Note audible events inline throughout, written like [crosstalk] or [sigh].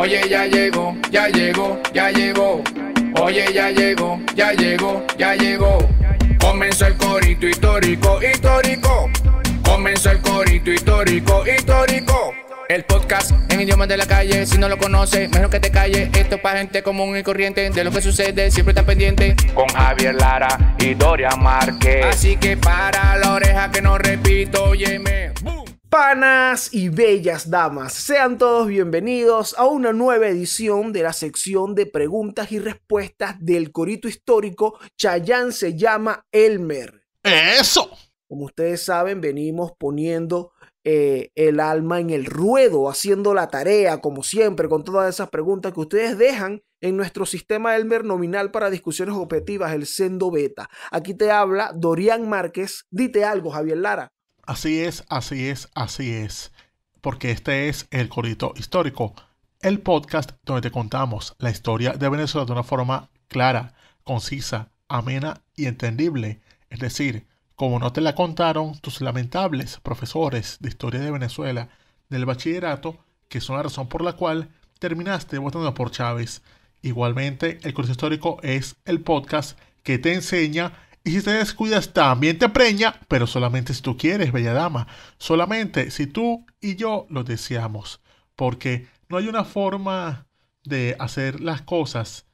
Oye, ya llegó, ya llegó, ya llegó. Oye, ya llegó, ya llegó, ya llegó. Comenzó el corito histórico, histórico. Comenzó el corito histórico, histórico. El podcast en idioma de la calle, si no lo conoces, mejor que te calles. Esto es para gente común y corriente, de lo que sucede, siempre está pendiente. Con Javier Lara y Doria Márquez. Así que para la oreja que no repito, óyeme. Panas y bellas damas, sean todos bienvenidos a una nueva edición de la sección de preguntas y respuestas del corito histórico Chayán se llama Elmer. ¡Eso! Como ustedes saben, venimos poniendo eh, el alma en el ruedo, haciendo la tarea, como siempre, con todas esas preguntas que ustedes dejan en nuestro sistema Elmer nominal para discusiones objetivas, el Sendo Beta. Aquí te habla Dorian Márquez. Dite algo, Javier Lara. Así es, así es, así es. Porque este es El Corito Histórico, el podcast donde te contamos la historia de Venezuela de una forma clara, concisa, amena y entendible. Es decir, como no te la contaron tus lamentables profesores de historia de Venezuela del bachillerato, que son la razón por la cual terminaste votando por Chávez. Igualmente, El Corito Histórico es el podcast que te enseña y si te descuidas, también te preña, pero solamente si tú quieres, bella dama. Solamente si tú y yo lo deseamos. Porque no hay una forma de hacer las cosas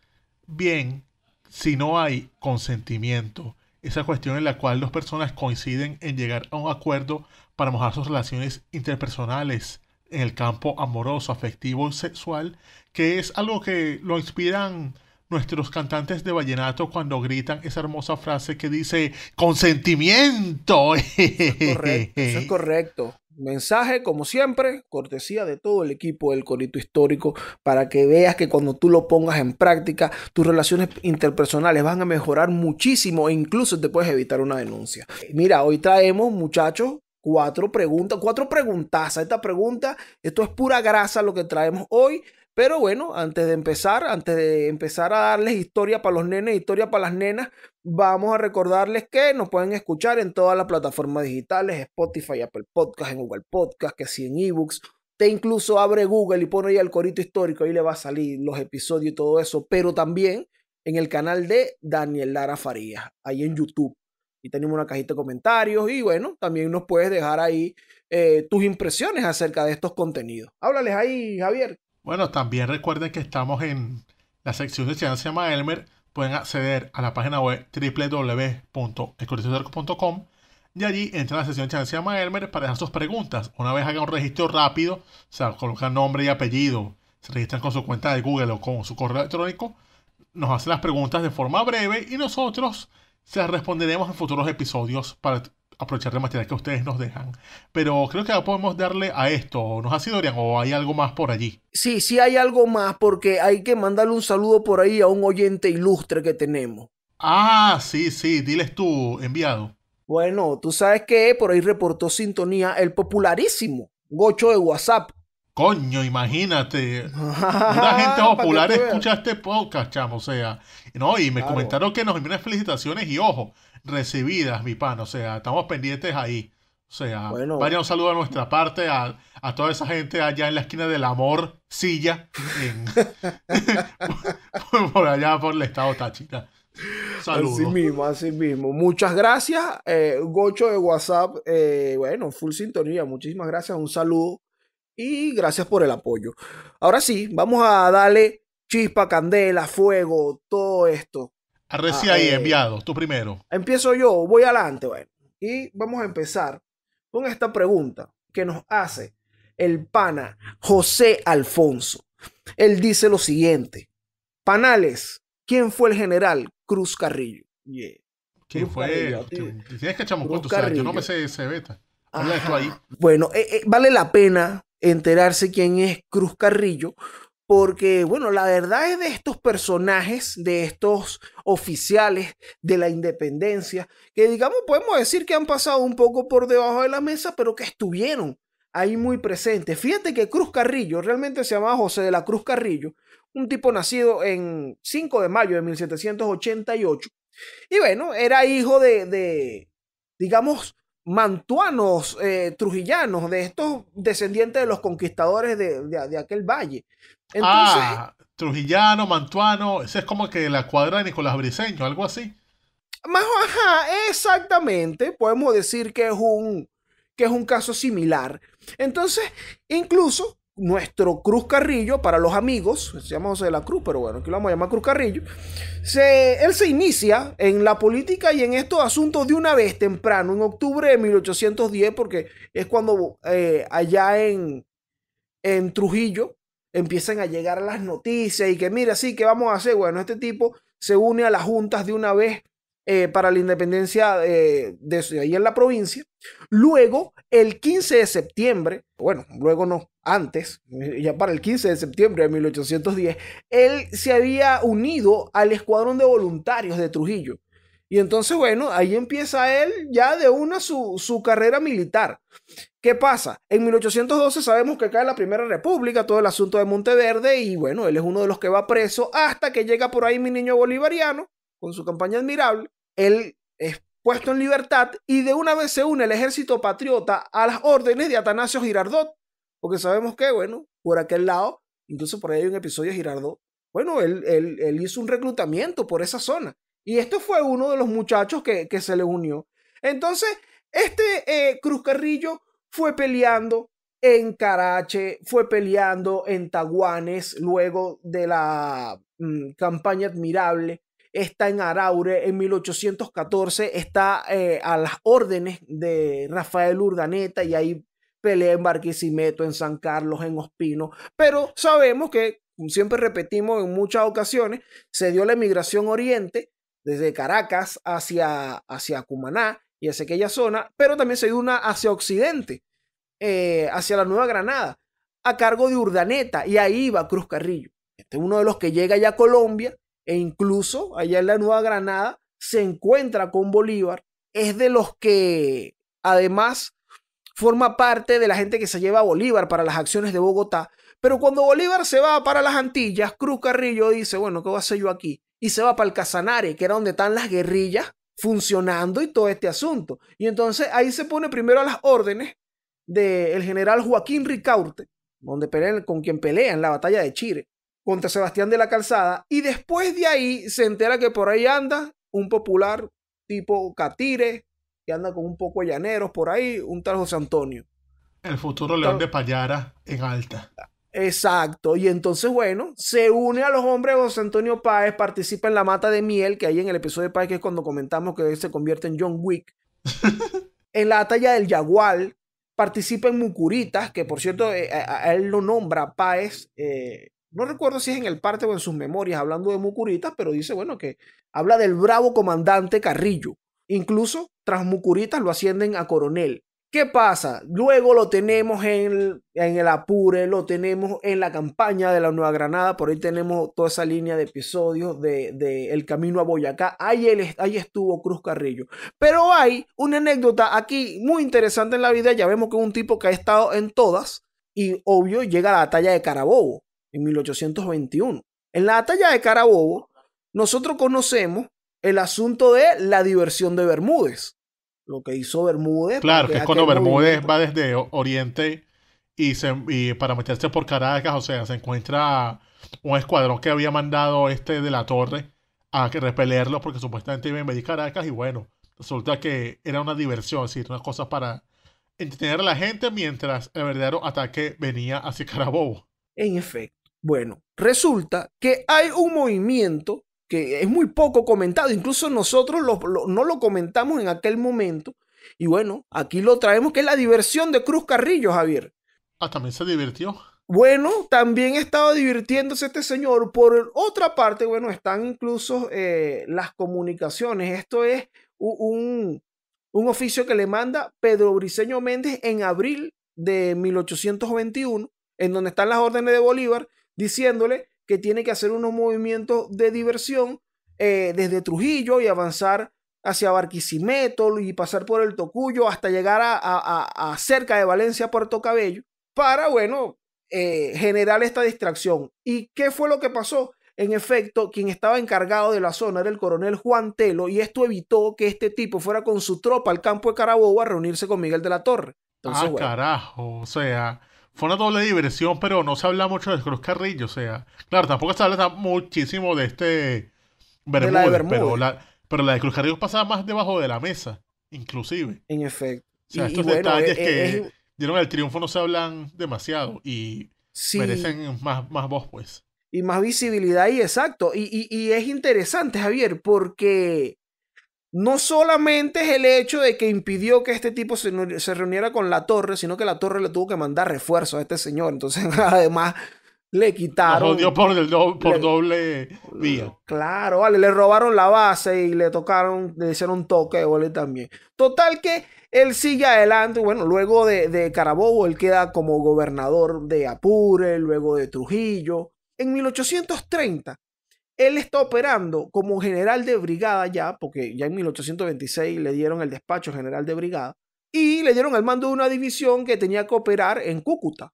bien si no hay consentimiento. Esa cuestión en la cual dos personas coinciden en llegar a un acuerdo para mojar sus relaciones interpersonales en el campo amoroso, afectivo y sexual, que es algo que lo inspiran nuestros cantantes de vallenato cuando gritan esa hermosa frase que dice consentimiento. Eso es correcto. Mensaje, como siempre, cortesía de todo el equipo del Corito Histórico para que veas que cuando tú lo pongas en práctica, tus relaciones interpersonales van a mejorar muchísimo e incluso te puedes evitar una denuncia. Mira, hoy traemos, muchachos, cuatro preguntas, cuatro preguntas. Esta pregunta, esto es pura grasa lo que traemos hoy. Pero bueno, antes de empezar, antes de empezar a darles historia para los nenes, historia para las nenas, vamos a recordarles que nos pueden escuchar en todas las plataformas digitales, Spotify, Apple Podcast, en Google Podcast, que sí en ebooks. Te incluso abre Google y pone ahí el corito histórico, ahí le va a salir los episodios y todo eso, pero también en el canal de Daniel Lara Farías, ahí en YouTube. Y tenemos una cajita de comentarios y bueno, también nos puedes dejar ahí eh, tus impresiones acerca de estos contenidos. Háblales ahí, Javier. Bueno, también recuerden que estamos en la sección de Ciencia Maelmer. Pueden acceder a la página web www.escoleciocerco.com y allí a la sección de llama Elmer para dejar sus preguntas. Una vez hagan un registro rápido, o sea, colocan nombre y apellido, se registran con su cuenta de Google o con su correo electrónico, nos hacen las preguntas de forma breve y nosotros se las responderemos en futuros episodios para aprovechar la material que ustedes nos dejan. Pero creo que podemos darle a esto. ¿Nos ha sido, Dorian, o hay algo más por allí? Sí, sí hay algo más, porque hay que mandarle un saludo por ahí a un oyente ilustre que tenemos. Ah, sí, sí, diles tú, enviado. Bueno, tú sabes que por ahí reportó sintonía el popularísimo Gocho de WhatsApp, Coño, imagínate. [laughs] Una gente popular escucha este podcast, chamo. O sea, no, y me comentaron que nos envían felicitaciones y ojo, recibidas, mi pan. O sea, estamos pendientes ahí. O sea, vaya un saludo a nuestra parte, a, toda esa gente allá en la esquina del amor, silla, [laughs] por, allá por el estado Táchira. Saludos. Así mismo, así mismo. Muchas gracias, eh, Gocho de WhatsApp. Eh, bueno, full sintonía. Muchísimas gracias. Un saludo y gracias por el apoyo. Ahora sí, vamos a darle chispa, candela, fuego, todo esto. Arrecia ah, ahí, eh, enviado, tú primero. Empiezo yo, voy adelante, bueno. Y vamos a empezar con esta pregunta que nos hace el pana José Alfonso. Él dice lo siguiente: Panales, ¿quién fue el general Cruz Carrillo? ¿Quién fue? Tienes que yo no me sé ese beta. ahí. Bueno, eh, eh, vale la pena enterarse quién es Cruz Carrillo, porque, bueno, la verdad es de estos personajes, de estos oficiales de la independencia, que digamos, podemos decir que han pasado un poco por debajo de la mesa, pero que estuvieron ahí muy presentes. Fíjate que Cruz Carrillo, realmente se llamaba José de la Cruz Carrillo, un tipo nacido en 5 de mayo de 1788. Y bueno, era hijo de, de digamos, mantuanos, eh, trujillanos, de estos descendientes de los conquistadores de, aquel valle. Entonces, ah, trujillano, mantuano, ese es como que la cuadra de Nicolás Briseño algo así. Más, ajá, exactamente, podemos decir que es un, que es un caso similar. Entonces, incluso nuestro Cruz Carrillo, para los amigos, se llama José de la Cruz, pero bueno, aquí lo vamos a llamar Cruz Carrillo, se, él se inicia en la política y en estos asuntos de una vez temprano, en octubre de 1810, porque es cuando eh, allá en, en Trujillo empiezan a llegar las noticias y que mira, sí, ¿qué vamos a hacer? Bueno, este tipo se une a las juntas de una vez eh, para la independencia eh, de, ahí en la provincia. Luego, el 15 de septiembre, bueno, luego no, antes, eh, ya para el 15 de septiembre de 1810, él se había unido al escuadrón de voluntarios de Trujillo. Y entonces, bueno, ahí empieza él ya de una su, su carrera militar. ¿Qué pasa? En 1812 sabemos que cae la Primera República, todo el asunto de Monteverde, y bueno, él es uno de los que va preso hasta que llega por ahí mi niño bolivariano, con su campaña admirable, él es puesto en libertad y de una vez se une el ejército patriota a las órdenes de Atanasio Girardot, porque sabemos que, bueno, por aquel lado, entonces por ahí hay un episodio Girardot, bueno, él, hizo un reclutamiento por esa zona. Y este fue uno de los muchachos que, se le unió. Entonces, este eh, Cruz Carrillo fue peleando en Carache, fue peleando en Taguanes luego de la mm, campaña admirable, está en Araure en 1814, está eh, a las órdenes de Rafael Urdaneta y ahí pelea en Barquisimeto, en San Carlos, en Ospino, pero sabemos que, como siempre repetimos en muchas ocasiones, se dio la emigración oriente desde Caracas hacia, hacia Cumaná y hacia aquella zona, pero también se dio una hacia occidente, eh, hacia la Nueva Granada, a cargo de Urdaneta, y ahí va Cruz Carrillo. Este es uno de los que llega ya a Colombia e incluso allá en la Nueva Granada se encuentra con Bolívar, es de los que además forma parte de la gente que se lleva a Bolívar para las acciones de Bogotá. Pero cuando Bolívar se va para las Antillas, Cruz Carrillo dice, bueno, ¿qué voy a hacer yo aquí? Y se va para el Casanare, que era donde están las guerrillas funcionando y todo este asunto. Y entonces ahí se pone primero a las órdenes del general Joaquín Ricaurte, donde con quien pelea en la batalla de Chile contra Sebastián de la Calzada y después de ahí se entera que por ahí anda un popular tipo Catire, que anda con un poco de llaneros por ahí, un tal José Antonio. El futuro León de Payara en alta. Exacto. Y entonces, bueno, se une a los hombres José Antonio Páez, participa en la mata de miel, que hay en el episodio de Páez, que es cuando comentamos que se convierte en John Wick. [laughs] en la batalla del Yagual, participa en Mucuritas, que por cierto, eh, él lo nombra Páez, eh, no recuerdo si es en el parte o en sus memorias, hablando de Mucuritas, pero dice, bueno, que habla del bravo comandante Carrillo. Incluso tras Mucuritas lo ascienden a coronel. ¿Qué pasa? Luego lo tenemos en el, Apure, lo tenemos en la campaña de la Nueva Granada, por ahí tenemos toda esa línea de episodios de, El Camino a Boyacá. Ahí, él, ahí, estuvo Cruz Carrillo. Pero hay una anécdota aquí muy interesante en la vida, ya vemos que es un tipo que ha estado en todas y obvio llega a la batalla de Carabobo en 1821. En la batalla de Carabobo, nosotros conocemos el asunto de la diversión de Bermúdez, lo que hizo Bermúdez. Claro, que es cuando Bermúdez va desde Oriente y, para meterse por Caracas, o sea, se encuentra un escuadrón que había mandado este de la Torre a repelerlo porque supuestamente iba a invadir Caracas y bueno, resulta que era una diversión, decir, una cosa para entretener a la gente mientras el verdadero ataque venía hacia Carabobo. En efecto. Bueno, resulta que hay un movimiento que es muy poco comentado, incluso nosotros no lo comentamos en aquel momento, y bueno, aquí lo traemos, que es la diversión de Cruz Carrillo, Javier. Ah, también se divirtió. Bueno, también estaba divirtiéndose este señor. Por otra parte, bueno, están incluso eh, las comunicaciones. Esto es un, un, oficio que le manda Pedro Briceño Méndez en abril de 1821, en donde están las órdenes de Bolívar, diciéndole que tiene que hacer unos movimientos de diversión eh, desde Trujillo y avanzar hacia Barquisimeto y pasar por el Tocuyo hasta llegar a, cerca de Valencia, Puerto Cabello, para, bueno, eh, generar esta distracción. ¿Y qué fue lo que pasó? En efecto, quien estaba encargado de la zona era el coronel Juan Telo y esto evitó que este tipo fuera con su tropa al campo de Carabobo a reunirse con Miguel de la Torre. ah, carajo, o sea, fue una doble diversión, pero no se habla mucho de Cruz Carrillo. O sea, claro, tampoco se habla muchísimo de este Bermúdez, Pero, la, pero la de Cruz Carrillo pasa más debajo de la mesa, inclusive. En efecto. O sea, estos detalles e, que dieron el triunfo no se hablan demasiado y merecen más, más voz, pues. Y más visibilidad, y exacto. Y, y es interesante, Javier, porque no solamente es el hecho de que impidió que este tipo se, reuniera con la torre, sino que la torre le tuvo que mandar refuerzos a este señor. Entonces, [laughs] además, le quitaron. por, por doble vía. Claro, vale, le robaron la base y le tocaron, le hicieron toque de también. Total que él sigue adelante. Bueno, luego de, de, Carabobo, él queda como gobernador de Apure, luego de Trujillo. En 1830 él está operando como general de brigada ya, porque ya en 1826 le dieron el despacho general de brigada, y le dieron el mando de una división que tenía que operar en Cúcuta.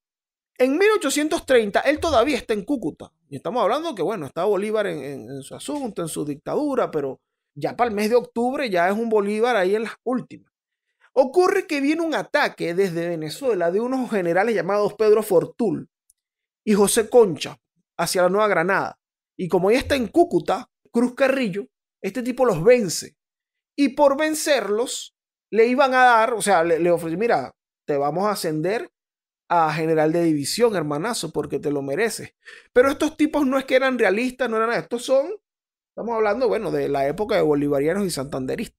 En 1830 él todavía está en Cúcuta. Y estamos hablando que, bueno, está Bolívar en, en su asunto, en su dictadura, pero ya para el mes de octubre ya es un Bolívar ahí en las últimas. Ocurre que viene un ataque desde Venezuela de unos generales llamados Pedro Fortul y José Concha hacia la Nueva Granada. Y como ella está en Cúcuta, Cruz Carrillo, este tipo los vence. Y por vencerlos, le iban a dar, o sea, le, le mira, te vamos a ascender a general de división, hermanazo, porque te lo mereces. Pero estos tipos no es que eran realistas, no eran nada. Estos son, estamos hablando, bueno, de la época de bolivarianos y santanderistas.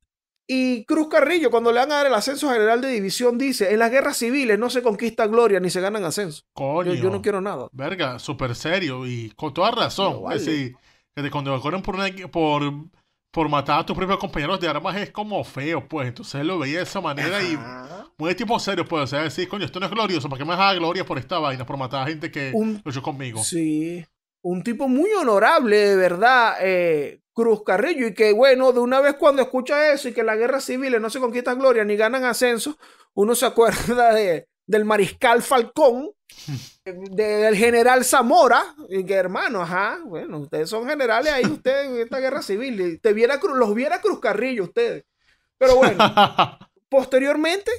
Y Cruz Carrillo, cuando le van a dar el ascenso general de división, dice, en las guerras civiles no se conquista gloria ni se ganan ascenso. Coño. Yo, no quiero nada. Verga, súper serio y con toda razón. Es decir, que cuando me por, por, por matar a tus propios compañeros de armas es como feo, pues. Entonces lo veía de esa manera y muy tipo serio, pues. O sea, decir, coño, esto no es glorioso, ¿para qué me haga gloria por esta vaina? Por matar a gente que luchó conmigo. Sí. Un tipo muy honorable, de verdad. Eh, Cruz Carrillo y que bueno, de una vez cuando escucha eso y que la guerra civil no se conquista gloria ni ganan ascenso, uno se acuerda de, del mariscal Falcón, [laughs] del general Zamora, y que hermano, ajá, bueno, ustedes son generales ahí, ustedes en esta guerra civil, te viera, los viera Cruz Carrillo ustedes. Pero bueno, [laughs] posteriormente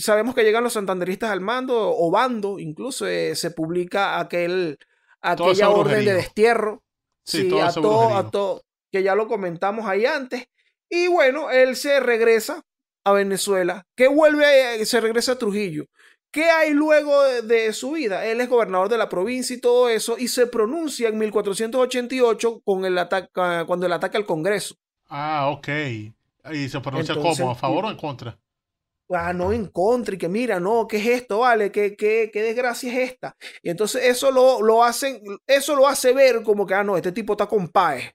sabemos que llegan los santanderistas al mando, o bando, incluso eh, se publica aquel, aquella orden de destierro. Sí, a, todo, que ya lo comentamos ahí antes. Y bueno, él se regresa a Venezuela. que vuelve? A, eh, se regresa a Trujillo. ¿Qué hay luego de, su vida? Él es gobernador de la provincia y todo eso, y se pronuncia en 1488 con el ataca, cuando el ataque al Congreso. Ah, ok. ¿Y se pronuncia como cómo? ¿A favor o en eh, contra? ah, no en contra y que mira, no, ¿qué es esto? Vale, ¿qué, qué, desgracia es esta? Y entonces eso lo, lo hacen, eso lo hace ver como que, ah, no, este tipo está con paes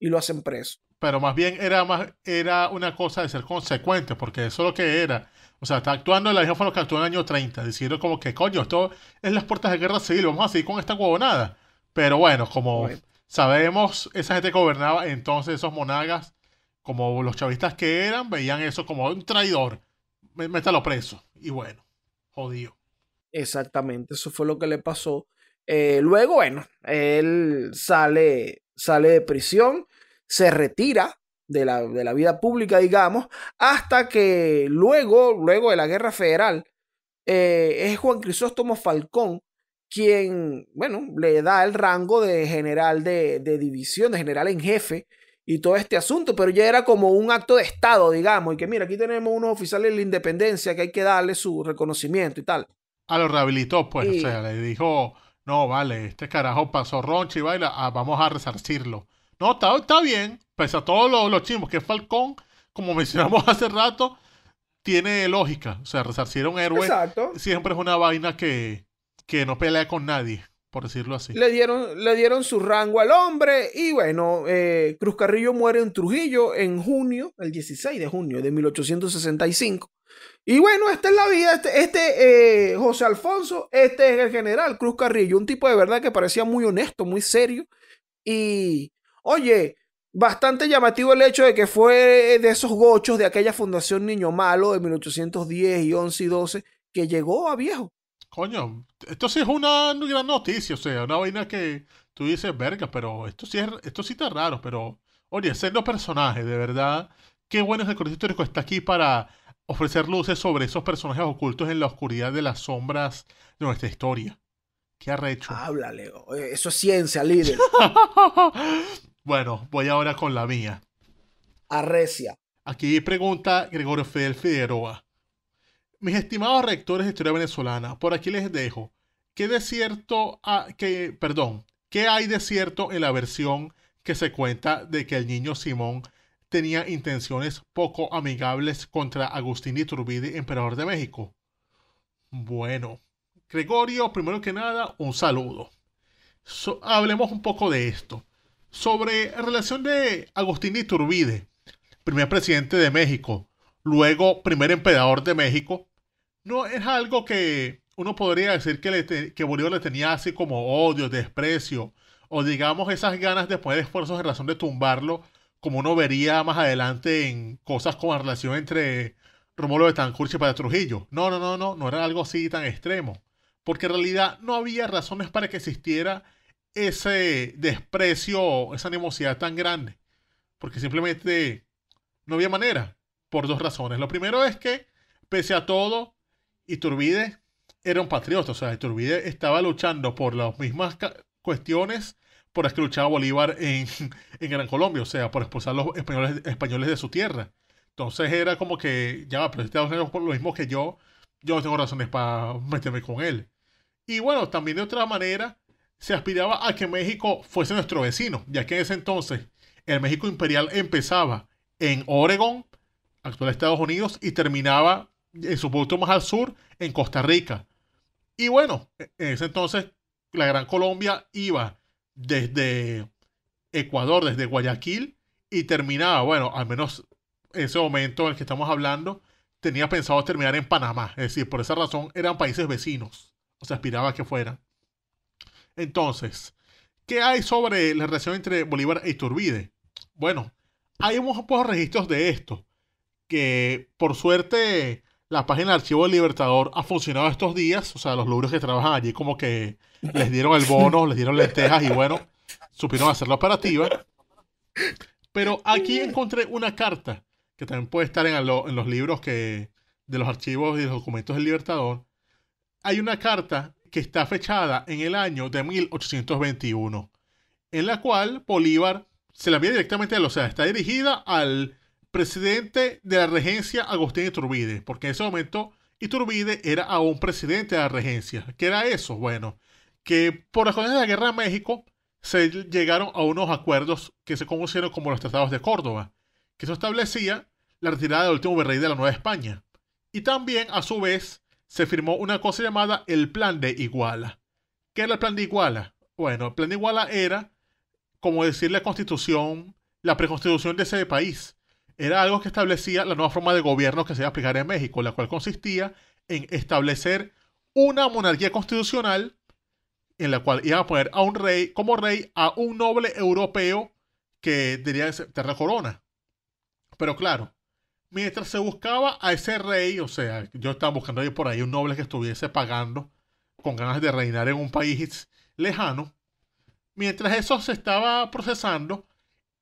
y lo hacen preso. Pero más bien era, más, era una cosa de ser consecuente, porque eso es lo que era. O sea, está actuando la misma forma que actuó en el año 30, diciendo como que, coño, esto es las puertas de guerra civil, vamos a seguir con esta huevonada. Pero bueno, como sabemos, esa gente gobernaba entonces, esos monagas, como los chavistas que eran, veían eso como un traidor, métalo preso. Y bueno, jodido. Exactamente, eso fue lo que le pasó. Eh, luego, bueno, él sale sale de prisión, se retira de la, vida pública, digamos, hasta que luego, luego de la Guerra Federal, eh, es Juan Crisóstomo Falcón quien, bueno, le da el rango de general de, división, de general en jefe y todo este asunto, pero ya era como un acto de Estado, digamos, y que mira, aquí tenemos unos oficiales de la independencia que hay que darle su reconocimiento y tal. A ah, lo rehabilitó, pues, o sea, le dijo, no, vale, este carajo pasó roncha y baila, ah, vamos a resarcirlo. No, está, bien, pese a todos los, chismos que Falcón, como [laughs] mencionamos hace rato, tiene lógica. O sea, resarcir a un héroe siempre es una vaina que, que no pelea con nadie por decirlo así. Le dieron, le dieron su rango al hombre y bueno, eh, Cruz Carrillo muere en Trujillo en junio, el 16 de junio de 1865. Y bueno, esta es la vida, este, este eh, José Alfonso, este es el general Cruz Carrillo, un tipo de verdad que parecía muy honesto, muy serio. Y oye, bastante llamativo el hecho de que fue de esos gochos de aquella fundación Niño Malo de 1810 y 11 y 12 que llegó a viejo coño, esto sí es una gran noticia, o sea, una vaina que tú dices, verga, pero esto sí, es, esto sí está raro, pero oye, siendo personajes, de verdad, qué bueno es el Colegio Histórico está aquí para ofrecer luces sobre esos personajes ocultos en la oscuridad de las sombras de nuestra historia. Qué arrecho. Háblale, eso es ciencia, líder. [laughs] bueno, voy ahora con la mía. Arrecia. Aquí pregunta Gregorio Fidel Figueroa. Mis estimados rectores de historia venezolana, por aquí les dejo. ¿Qué cierto a, que, perdón, qué hay de cierto en la versión que se cuenta de que el niño Simón tenía intenciones poco amigables contra Agustín Iturbide, emperador de México? Bueno, Gregorio, primero que nada, un saludo. hablemos un poco de esto. Sobre relación de Agustín Iturbide, primer presidente de México, luego primer emperador de México, no es algo que uno podría decir que, le que Bolívar le tenía así como odio, desprecio, o digamos esas ganas de poner esfuerzos en razón de tumbarlo, como uno vería más adelante en cosas como la relación entre Romulo de Tancurche y Padre Trujillo. No, no, no, no, no era algo así tan extremo, porque en realidad no había razones para que existiera ese desprecio, esa animosidad tan grande, porque simplemente no había manera, por dos razones. Lo primero es que, pese a todo, Iturbide era un patriota, o sea, Iturbide estaba luchando por las mismas cuestiones por las que luchaba Bolívar [laughs] en, Gran Colombia, o sea, por expulsar a los españoles, españoles de su tierra. Entonces era como que, ya, pero Estados Unidos por lo mismo que yo, yo tengo razones para meterme con él. Y bueno, también de otra manera, se aspiraba a que México fuese nuestro vecino, ya que en ese entonces el México imperial empezaba en Oregón, actual Estados Unidos, y terminaba en su punto más al sur, en Costa Rica. Y bueno, en ese entonces la Gran Colombia iba desde Ecuador, desde Guayaquil, y terminaba, bueno, al menos ese momento en el que estamos hablando, tenía pensado terminar en Panamá. Es decir, por esa razón eran países vecinos. O sea, aspiraba a que fueran. Entonces, ¿qué hay sobre la relación entre Bolívar y e Turbide? Bueno, hay unos pocos registros de esto, que por suerte la página Archivo del Libertador ha funcionado estos días. O sea, los logros que trabajan allí como que les dieron el bono, les dieron lentejas y bueno, supieron hacer la operativa. Pero aquí encontré una carta que también puede estar en, los libros que, de los archivos y los documentos del Libertador. Hay una carta que está fechada en el año de 1821, en la cual Bolívar se la envía directamente a él, o sea, está dirigida al presidente de la regencia Agustín Iturbide, porque en ese momento Iturbide era aún presidente de la regencia. ¿Qué era eso? Bueno, que por las condiciones de la guerra de México se llegaron a unos acuerdos que se conocieron como los Tratados de Córdoba, que eso establecía la retirada del último virrey de la Nueva España. Y también, a su vez, se firmó una cosa llamada el Plan de Iguala. ¿Qué era el Plan de Iguala? Bueno, el Plan de Iguala era, como decir la constitución, la preconstitución de ese país, era algo que establecía la nueva forma de gobierno que se iba a aplicar en México, la cual consistía en establecer una monarquía constitucional en la cual iba a poner a un rey, como rey, a un noble europeo que diría Terra Corona. Pero claro, mientras se buscaba a ese rey, o sea, yo estaba buscando ahí por ahí un noble que estuviese pagando con ganas de reinar en un país lejano, mientras eso se estaba procesando,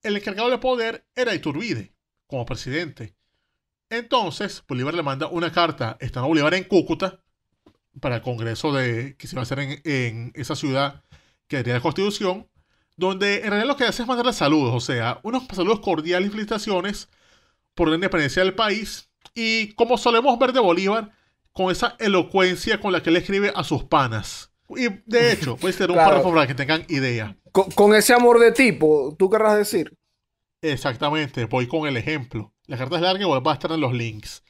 el encargado de poder era Iturbide como presidente. Entonces, Bolívar le manda una carta, a Bolívar en Cúcuta, para el Congreso de, que se va a hacer en, esa ciudad que haría la Constitución, donde en realidad lo que hace es mandarle saludos, o sea, unos saludos cordiales y felicitaciones por la independencia del país. Y como solemos ver de Bolívar, con esa elocuencia con la que le escribe a sus panas. Y de hecho, puede ser un [laughs] para que tengan idea. Con, con, ese amor de tipo, ¿tú querrás decir? Exactamente, voy con el ejemplo. La carta es larga y voy a estar en los links.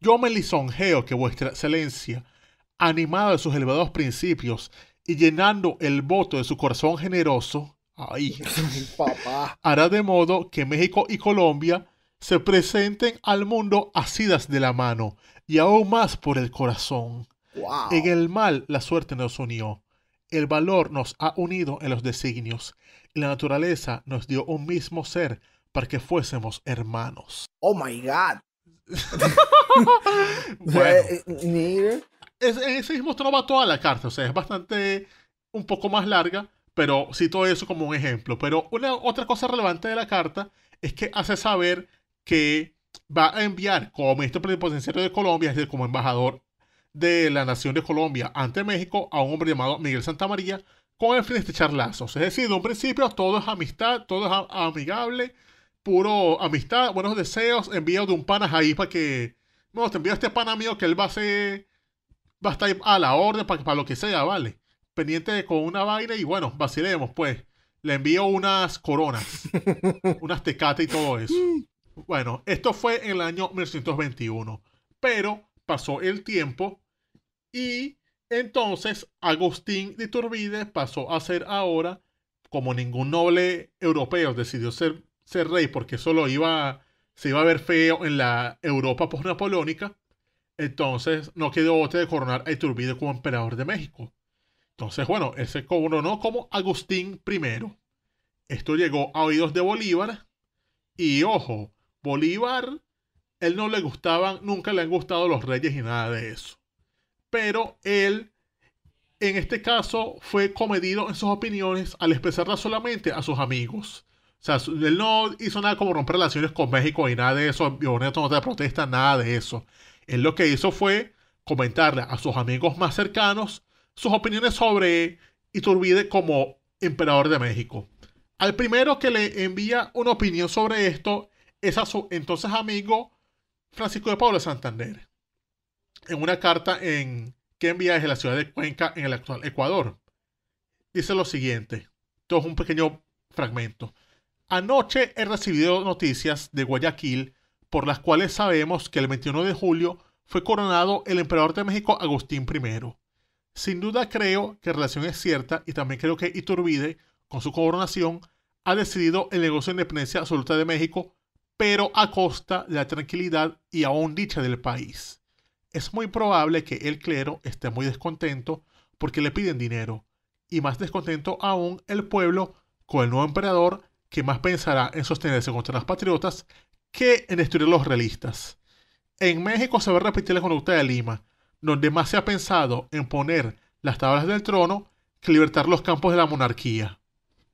Yo me lisonjeo que vuestra excelencia, animado de sus elevados principios y llenando el voto de su corazón generoso, [laughs] ay, Papá. hará de modo que México y Colombia se presenten al mundo asidas de la mano y aún más por el corazón. En el mal la suerte nos unió. El valor nos ha unido en los designios la naturaleza nos dio un mismo ser para que fuésemos hermanos. Oh my God. [laughs] bueno, eh, eh, es, en ese mismo tono va toda la carta, o sea, es bastante un poco más larga, pero cito eso como un ejemplo. Pero una otra cosa relevante de la carta es que hace saber que va a enviar como ministro plenipotenciario de Colombia, es decir, como embajador de la nación de Colombia ante México, a un hombre llamado Miguel Santa María con el fin de este lazos. Es decir, de un principio todo es amistad, todo es amigable, puro amistad, buenos deseos, envío de un pana ahí para que, bueno, te envío a este pana mío que él va a ser, va a estar a la orden para, lo que sea, ¿vale? Pendiente con una vaina y bueno, vacilemos pues. Le envío unas coronas, [laughs] unas tecate y todo eso. Bueno, esto fue en el año 1921, pero pasó el tiempo y entonces, Agustín de Iturbide pasó a ser ahora, como ningún noble europeo decidió ser, ser rey porque eso iba, se iba a ver feo en la Europa napoleónica entonces no quedó bote de coronar a Iturbide como emperador de México. Entonces, bueno, él se coronó como Agustín I. Esto llegó a oídos de Bolívar. Y ojo, Bolívar, él no le gustaban, nunca le han gustado los reyes y nada de eso pero él en este caso fue comedido en sus opiniones al expresarlas solamente a sus amigos. O sea, él no hizo nada como romper relaciones con México y nada de eso, no protesta, nada de eso. Él lo que hizo fue comentarle a sus amigos más cercanos sus opiniones sobre Iturbide como emperador de México. Al primero que le envía una opinión sobre esto es a su entonces amigo Francisco de Pablo Santander en una carta en, que envía desde la ciudad de Cuenca, en el actual Ecuador. Dice lo siguiente, esto es un pequeño fragmento. Anoche he recibido noticias de Guayaquil por las cuales sabemos que el 21 de julio fue coronado el emperador de México Agustín I. Sin duda creo que la relación es cierta y también creo que Iturbide, con su coronación, ha decidido el negocio de independencia absoluta de México, pero a costa de la tranquilidad y aún dicha del país es muy probable que el clero esté muy descontento porque le piden dinero, y más descontento aún el pueblo con el nuevo emperador que más pensará en sostenerse contra los patriotas que en destruir los realistas. En México se va a repetir la conducta de Lima, donde más se ha pensado en poner las tablas del trono que libertar los campos de la monarquía.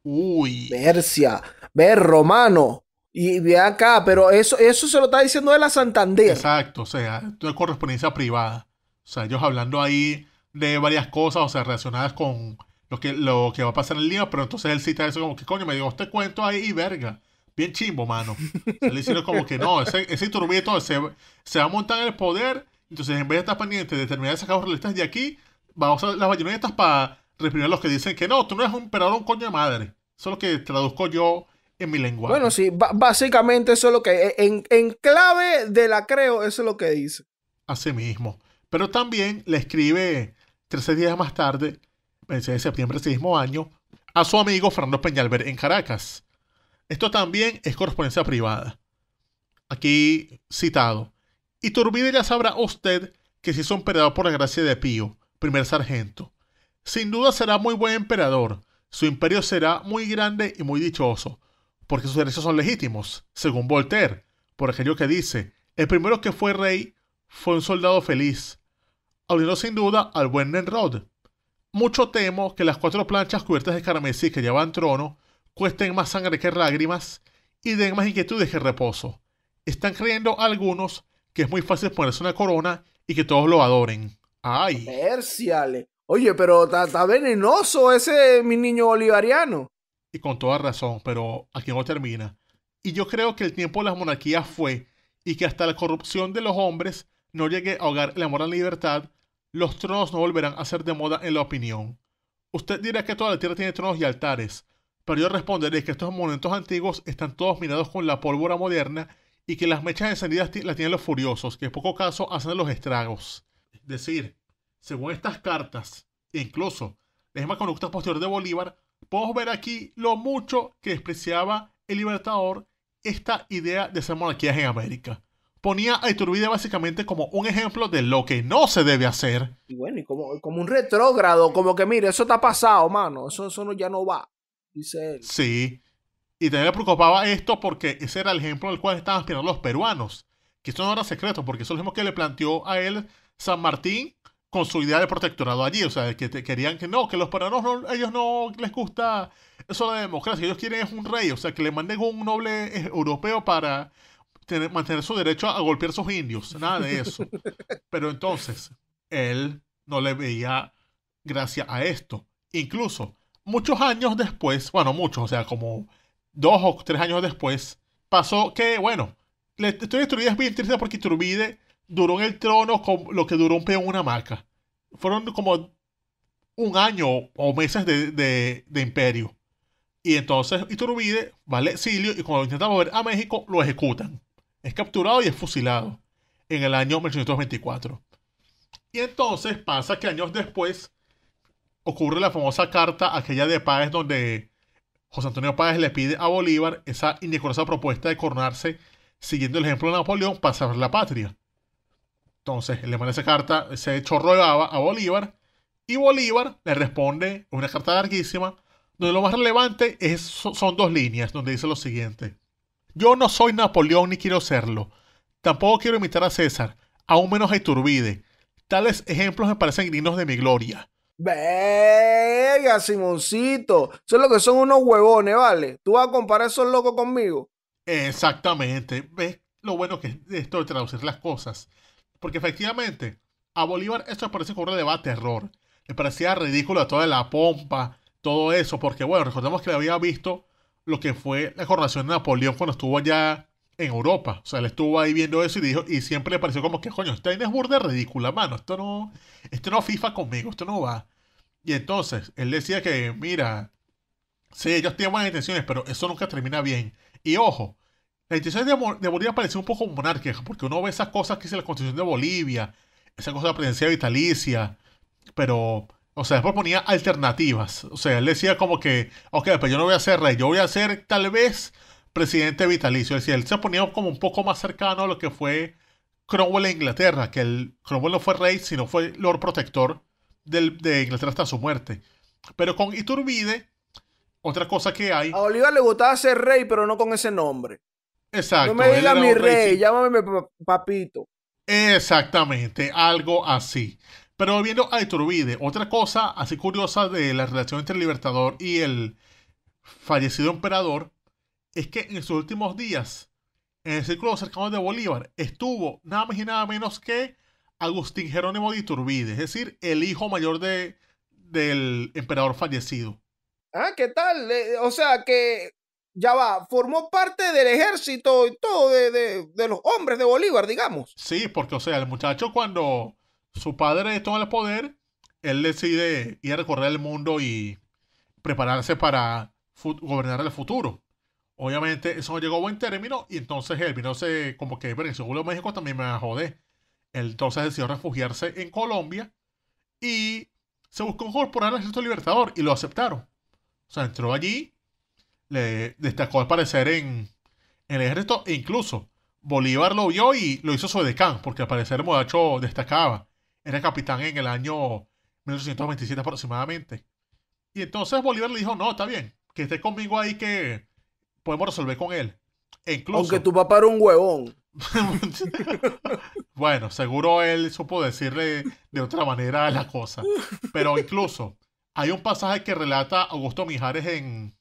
Uy. ¡Mercia! ver romano, y ve acá, pero eso, eso se lo está diciendo de la Santander. Exacto, o sea, esto es correspondencia privada. O sea, ellos hablando ahí de varias cosas, o sea, relacionadas con lo que, lo que va a pasar en lío pero entonces él cita eso como que coño, me digo, te este cuento ahí y verga. Bien chimbo, mano. le hicieron como que no, ese, ese turbito se, va a montar en el poder, entonces en vez de estar pendiente de terminar de sacar los realistas de aquí, vamos a usar las bayonetas para reprimir a los que dicen que no, tú no eres un emperador, un coño de madre. Eso es lo que traduzco yo en mi lenguaje. Bueno, sí, básicamente eso es lo que, e, en, clave de la creo, eso es lo que dice. Así mismo. Pero también le escribe 13 días más tarde, en de septiembre de ese mismo año, a su amigo Fernando Peñalver en Caracas. Esto también es correspondencia privada. Aquí citado. Y Turbide ya sabrá usted que se hizo emperador por la gracia de Pío, primer sargento. Sin duda será muy buen emperador. Su imperio será muy grande y muy dichoso porque sus derechos son legítimos, según Voltaire, por aquello que dice, el primero que fue rey fue un soldado feliz, abriendo sin duda al buen Nenrod. Mucho temo que las cuatro planchas cubiertas de carmesí que llevan trono cuesten más sangre que lágrimas y den más inquietudes que reposo. Están creyendo algunos que es muy fácil ponerse una corona y que todos lo adoren. ¡Ay! Perciale. Oye, pero está venenoso ese mi niño bolivariano con toda razón, pero aquí no termina. Y yo creo que el tiempo de las monarquías fue, y que hasta la corrupción de los hombres no llegue a ahogar el amor a la libertad, los tronos no volverán a ser de moda en la opinión. Usted dirá que toda la tierra tiene tronos y altares, pero yo responderé que estos monumentos antiguos están todos minados con la pólvora moderna y que las mechas encendidas las tienen los furiosos, que en poco caso hacen los estragos. Es decir, según estas cartas, e incluso la misma conducta posterior de Bolívar, Podemos ver aquí lo mucho que despreciaba el libertador esta idea de ser monarquías en América. Ponía a Iturbide básicamente como un ejemplo de lo que no se debe hacer. Y bueno, y como, un retrógrado, como que mire, eso está pasado, mano, eso, eso ya no va, dice él. Sí, y también le preocupaba esto porque ese era el ejemplo al cual estaban aspirando los peruanos, que eso no era secreto, porque eso lo mismo que le planteó a él San Martín con su idea de protectorado allí, o sea, que querían que no, que los paranos no, ellos no les gusta eso de la democracia, ellos quieren es un rey, o sea, que le manden un noble europeo para mantener su derecho a, golpear a sus indios, nada de eso. [laughs] Pero entonces, él no le veía gracia a esto. Incluso, muchos años después, bueno, muchos, o sea, como dos o tres años después, pasó que, bueno, la historia de Iturbide es bien triste porque Turbide duró en el trono con lo que duró un peón una marca fueron como un año o meses de, imperio. Y entonces Iturbide va al exilio y cuando intenta volver a México lo ejecutan. Es capturado y es fusilado en el año 1824. Y entonces pasa que años después ocurre la famosa carta, aquella de Páez, donde José Antonio Páez le pide a Bolívar esa indecorosa propuesta de coronarse siguiendo el ejemplo de Napoleón para salvar la patria. Entonces, le manda esa carta, se chorro de a Bolívar. Y Bolívar le responde una carta larguísima, donde lo más relevante son dos líneas, donde dice lo siguiente. Yo no soy Napoleón ni quiero serlo. Tampoco quiero imitar a César, aún menos a Iturbide. Tales ejemplos me parecen dignos de mi gloria. Venga, Simoncito. Eso es lo que son unos huevones, ¿vale? ¿Tú vas a comparar esos locos conmigo? Exactamente. ¿Ves lo bueno que es esto de traducir las cosas? Porque efectivamente, a Bolívar esto le parece que de terror. Le parecía ridículo toda la pompa, todo eso, porque bueno, recordemos que le había visto lo que fue la coronación de Napoleón cuando estuvo allá en Europa. O sea, le estuvo ahí viendo eso y dijo, y siempre le pareció como que, coño, esta es burda ridícula, mano. Esto no, esto no FIFA conmigo, esto no va. Y entonces, él decía que, mira, sí, ellos tienen buenas intenciones, pero eso nunca termina bien. Y ojo, la institución de, Bolivia parecía un poco monárquica, porque uno ve esas cosas que hizo la constitución de Bolivia, esa cosa de la presidencia vitalicia, pero, o sea, después ponía alternativas. O sea, él decía como que, ok, pero yo no voy a ser rey, yo voy a ser tal vez presidente vitalicio. Es decir, él se ponía como un poco más cercano a lo que fue Cromwell en Inglaterra, que el, Cromwell no fue rey, sino fue Lord Protector de Inglaterra hasta su muerte. Pero con Iturbide, otra cosa que hay. A Bolivia le gustaba ser rey, pero no con ese nombre. Exacto. No me mi rey, llámame papito. Exactamente, algo así. Pero volviendo a Iturbide, otra cosa así curiosa de la relación entre el Libertador y el fallecido emperador es que en sus últimos días, en el círculo cercano de Bolívar, estuvo nada más y nada menos que Agustín Jerónimo de Iturbide, es decir, el hijo mayor del emperador fallecido. Ah, ¿qué tal? Eh, o sea, que ya va, formó parte del ejército y todo de, los hombres de Bolívar, digamos. Sí, porque, o sea, el muchacho cuando su padre toma el poder, él decide ir a recorrer el mundo y prepararse para gobernar el futuro. Obviamente, eso no llegó a buen término y entonces él vino, se, como que, pero el Seguro México también me jodé. entonces decidió refugiarse en Colombia y se buscó incorporar al Ejército Libertador y lo aceptaron. O sea, entró allí le destacó al parecer en, el ejército. E incluso Bolívar lo vio y lo hizo su decán, porque al parecer el muchacho destacaba. Era capitán en el año 1827 aproximadamente. Y entonces Bolívar le dijo, no, está bien, que esté conmigo ahí que podemos resolver con él. E incluso, Aunque tú papá era un huevón. [laughs] bueno, seguro él supo decirle de otra manera la cosa. Pero incluso hay un pasaje que relata Augusto Mijares en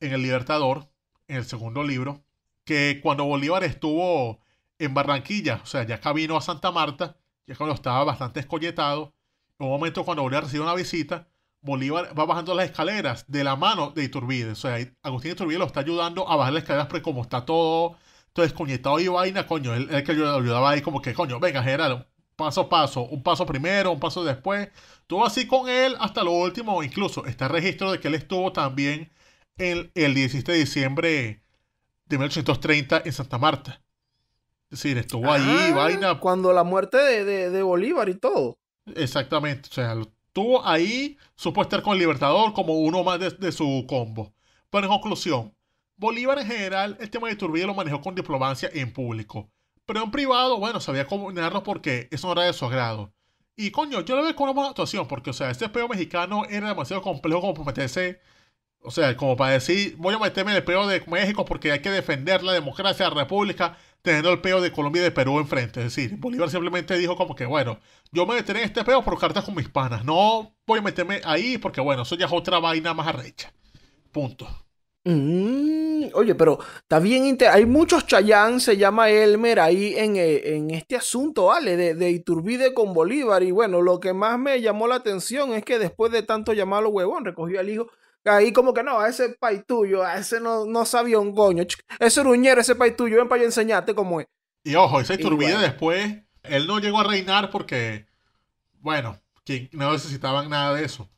en El Libertador, en el segundo libro, que cuando Bolívar estuvo en Barranquilla, o sea, ya camino a Santa Marta, ya cuando estaba bastante escolletado, en un momento cuando Bolívar recibe una visita, Bolívar va bajando las escaleras de la mano de Iturbide. O sea, Agustín Iturbide lo está ayudando a bajar las escaleras, pero como está todo, todo y vaina, coño, él, que yo ayudaba ahí como que, coño, venga, general paso a paso, un paso primero, un paso después. Todo así con él hasta lo último, incluso está registro de que él estuvo también el, el de diciembre de 1830 en Santa Marta. Es decir, estuvo ahí, vaina. Cuando la muerte de, Bolívar y todo. Exactamente, o sea, estuvo ahí, supo estar con el Libertador como uno más de, su combo. Pero en conclusión, Bolívar en general, el tema de lo manejó con diplomacia en público. Pero en privado, bueno, sabía combinarlo porque eso no era de su agrado. Y coño, yo lo veo con una buena actuación, porque, o sea, este peo mexicano era demasiado complejo como para o sea, como para decir, voy a meterme en el peo de México porque hay que defender la democracia, la república, teniendo el peo de Colombia y de Perú enfrente. Es decir, Bolívar simplemente dijo como que, bueno, yo me meteré en este peo por cartas con mis panas. No voy a meterme ahí porque, bueno, eso ya es otra vaina más arrecha. Punto. Mm, oye, pero está bien. Hay muchos Chayán, se llama Elmer, ahí eh, en, este asunto, ¿vale? de, de, Iturbide con Bolívar. Y bueno, lo que más me llamó la atención es que después de tanto llamarlo huevón, recogió al hijo Ahí como que no, a ese país tuyo, a ese no, no sabía un coño. Ese ruñero, ese país tuyo, ven para yo enseñarte cómo es. Y ojo, ese Iturbide después, él no llegó a reinar porque, bueno, no necesitaban nada de eso.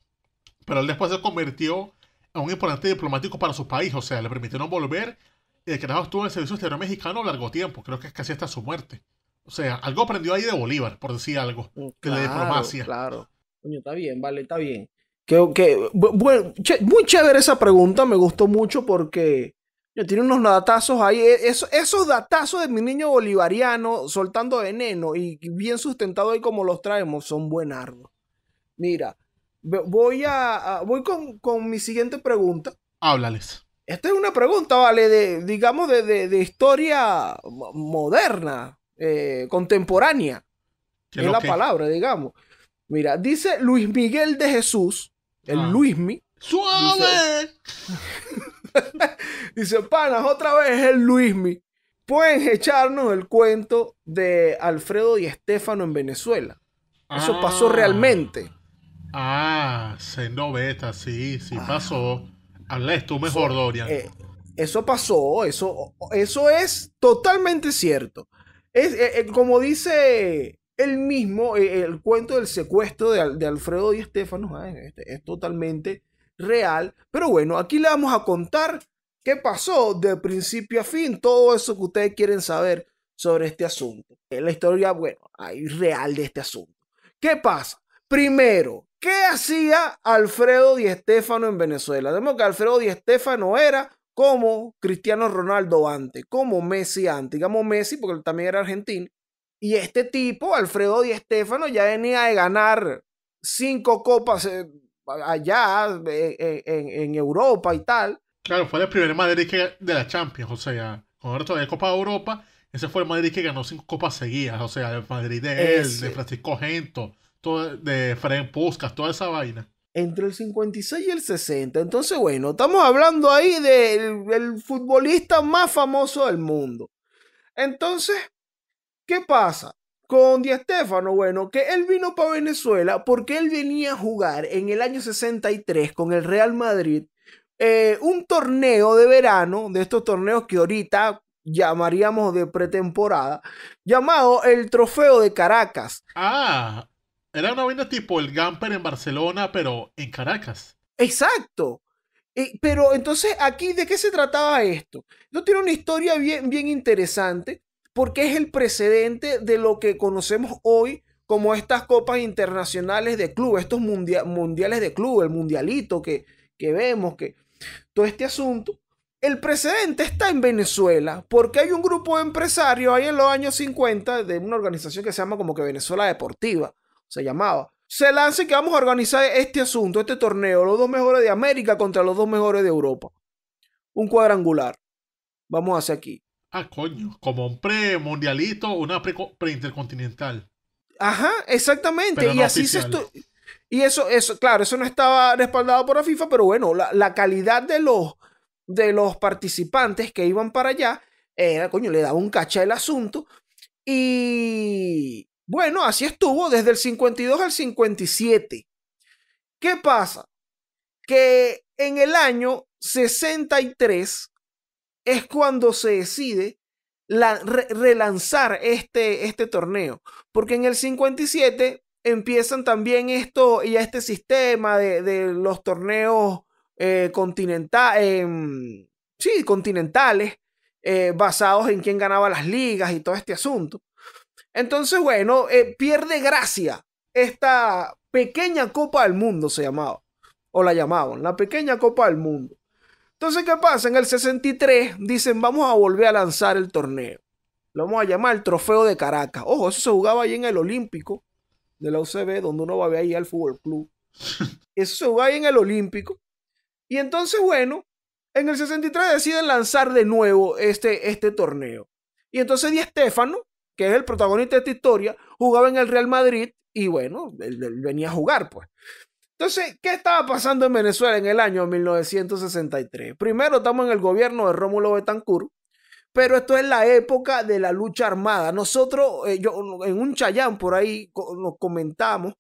Pero él después se convirtió en un importante diplomático para su país, o sea, le permitieron volver y que nada, estuvo en el servicio exterior mexicano largo tiempo, creo que es casi hasta su muerte. O sea, algo aprendió ahí de Bolívar, por decir algo, que de diplomacia. Claro, coño, está bien, vale, está bien. Que, muy chévere esa pregunta, me gustó mucho porque yo tiene unos datazos ahí. E, esos datazos de mi niño bolivariano soltando veneno y bien sustentado ahí como los traemos son árbol. Mira, voy a, voy con, mi siguiente pregunta. Háblales. Esta es una pregunta, ¿vale? De, digamos, de, historia moderna, eh, contemporánea. Es la palabra, digamos. Mira, dice Luis Miguel de Jesús, el ah. Luismi. ¡Suave! [laughs] Dice, panas, otra vez el Luismi. Pueden echarnos el cuento de Alfredo y Estefano en Venezuela. Eso ah. pasó realmente. Ah, no beta, sí, sí ah. pasó. Hablas tú mejor, Dorian. Eh, eso pasó, eso, eso es totalmente cierto. Es, eh, eh, como dice el mismo, eh, el cuento del secuestro de, Alfredo y Estefano ah, es totalmente real. Pero bueno, aquí le vamos a contar qué pasó de principio a fin, todo eso que ustedes quieren saber sobre este asunto. Es la historia, bueno, real de este asunto. ¿Qué pasa? Primero, ¿qué hacía Alfredo Di Estefano en Venezuela? Tenemos que Alfredo Di Estefano era como Cristiano Ronaldo antes, como Messi antes, digamos Messi porque él también era argentino, y este tipo, Alfredo Di Estefano, ya venía de ganar cinco copas eh, allá en, Europa y tal. Claro, fue el primer Madrid que, de la Champions, o sea, cuando la Copa de Europa, ese fue el Madrid que ganó cinco copas seguidas, o sea, el Madrid de él, de Francisco Gento, todo, de Fred Puskas, toda esa vaina. Entre el 56 y el 60. Entonces, bueno, estamos hablando ahí del futbolista más famoso del mundo. Entonces, ¿Qué pasa? Con Di Estefano, bueno, que él vino para Venezuela porque él venía a jugar en el año 63 con el Real Madrid eh, un torneo de verano, de estos torneos que ahorita llamaríamos de pretemporada, llamado el Trofeo de Caracas. Ah, era una vaina tipo el Gamper en Barcelona, pero en Caracas. Exacto. pero entonces, aquí, ¿de qué se trataba esto? ¿No tiene una historia bien, bien interesante, porque es el precedente de lo que conocemos hoy como estas copas internacionales de club, estos mundiales de club, el mundialito que, que vemos, que todo este asunto. El precedente está en Venezuela, porque hay un grupo de empresarios ahí en los años 50 de una organización que se llama como que Venezuela Deportiva, se llamaba. Se lanza y que vamos a organizar este asunto, este torneo, los dos mejores de América contra los dos mejores de Europa. Un cuadrangular. Vamos hacia aquí. Ah, coño, como un premundialito una preintercontinental. Ajá, exactamente. y así se se Y eso, eso, claro, eso no estaba respaldado por la FIFA, pero bueno, la, calidad de los, de los participantes que iban para allá era, coño, le daba un caché al asunto. Y bueno, así estuvo desde el 52 al 57. ¿Qué pasa? Que en el año 63 es cuando se decide relanzar este, este torneo. Porque en el 57 empiezan también esto y este sistema de, los torneos eh, em, sí, continentales eh, basados en quién ganaba las ligas y todo este asunto. Entonces, bueno, eh, pierde gracia esta pequeña Copa del Mundo, se llamaba, o la llamaban, la pequeña Copa del Mundo. Entonces, ¿qué pasa? En el 63 dicen, vamos a volver a lanzar el torneo. Lo vamos a llamar el Trofeo de Caracas. Ojo, eso se jugaba ahí en el Olímpico de la UCB, donde uno va a ver ahí al Fútbol Club. [laughs] Eso se jugaba ahí en el Olímpico. Y entonces, bueno, en el 63 deciden lanzar de nuevo este, este torneo. Y entonces Di Stefano, que es el protagonista de esta historia, jugaba en el Real Madrid y bueno, él venía a jugar, pues. Entonces, ¿qué estaba pasando en Venezuela en el año 1963? Primero estamos en el gobierno de Rómulo Betancourt, pero esto es la época de la lucha armada. Nosotros, eh, en un chayán por ahí, nos comentamos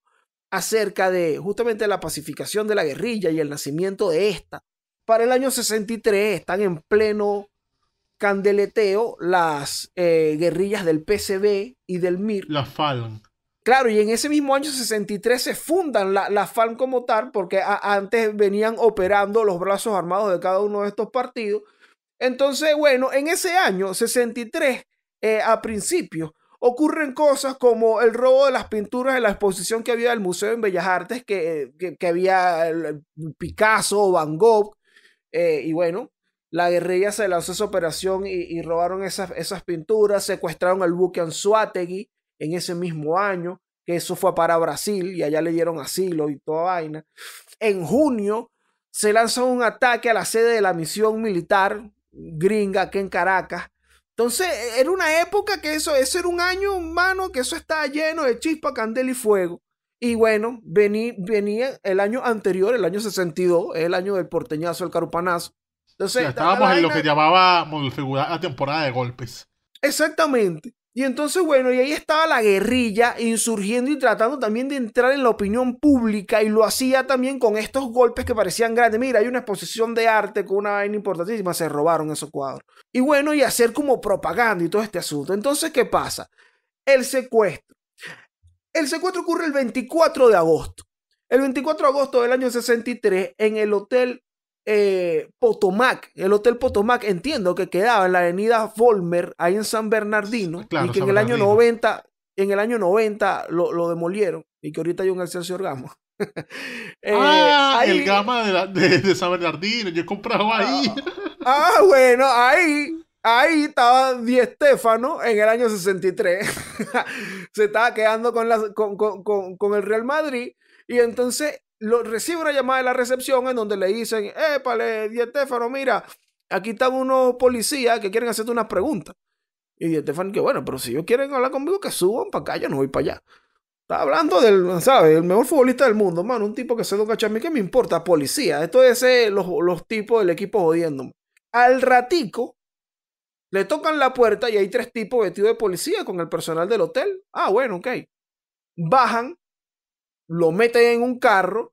acerca de justamente la pacificación de la guerrilla y el nacimiento de esta. Para el año 63 están en pleno candeleteo las eh, guerrillas del PCB y del MIR. Las FALAN. Claro, y en ese mismo año 63 se fundan la, la tal, porque antes venían operando los brazos armados de cada uno de estos partidos. Entonces, bueno, en ese año 63, eh, a principio, ocurren cosas como el robo de las pinturas de la exposición que había del Museo en Bellas Artes, que, había Picasso, Van Gogh, eh, y bueno, la guerrilla se lanzó esa operación y, robaron esas, esas, pinturas, secuestraron al buque Anzuategui, en ese mismo año, que eso fue para Brasil y allá le dieron asilo y toda vaina. En junio se lanzó un ataque a la sede de la misión militar gringa aquí en Caracas. Entonces, e, era una época que eso, eso era un año humano, que eso estaba lleno de chispa, candela y fuego. Y bueno, venía el año anterior, el año 62, el año del porteñazo, el carupanazo. estábamos en lo que llamaba la temporada de golpes. Exactamente. Y entonces, bueno, y ahí estaba la guerrilla insurgiendo y tratando también de entrar en la opinión pública y lo hacía también con estos golpes que parecían grandes. Mira, hay una exposición de arte con una vaina importantísima, se robaron esos cuadros. Y bueno, y hacer como propaganda y todo este asunto. Entonces, ¿qué pasa? El secuestro. El secuestro ocurre el 24 de agosto. El 24 de agosto del año 63 en el Hotel eh, Potomac, el Hotel Potomac, entiendo que quedaba en la avenida Volmer, ahí en San Bernardino, y que en el año 90, en el año 90 lo, demolieron, y que ahorita hay un Excelsior Gama. [laughs] eh, ah, el Gama de, San Bernardino, yo he comprado ahí. ah, [laughs] ah bueno, ahí. Ahí estaba Di Estefano en el año 63. [laughs] Se estaba quedando con, con, con, con el Real Madrid. Y entonces lo, recibe una llamada de la recepción en donde le dicen, épale, Dietéfano, mira, aquí están unos policías que quieren hacerte unas preguntas. Y Dietéfano que bueno, pero si ellos quieren hablar conmigo, que suban para acá, yo no voy para allá. Está hablando del, ¿sabes? El mejor futbolista del mundo, mano. Un tipo que se caché a mí, que me importa? Policía. Esto es eh, los, los tipos del equipo jodiéndome. Al ratico, le tocan la puerta y hay tres tipos vestidos de policía con el personal del hotel. Ah, bueno, ok. Bajan, lo meten en un carro,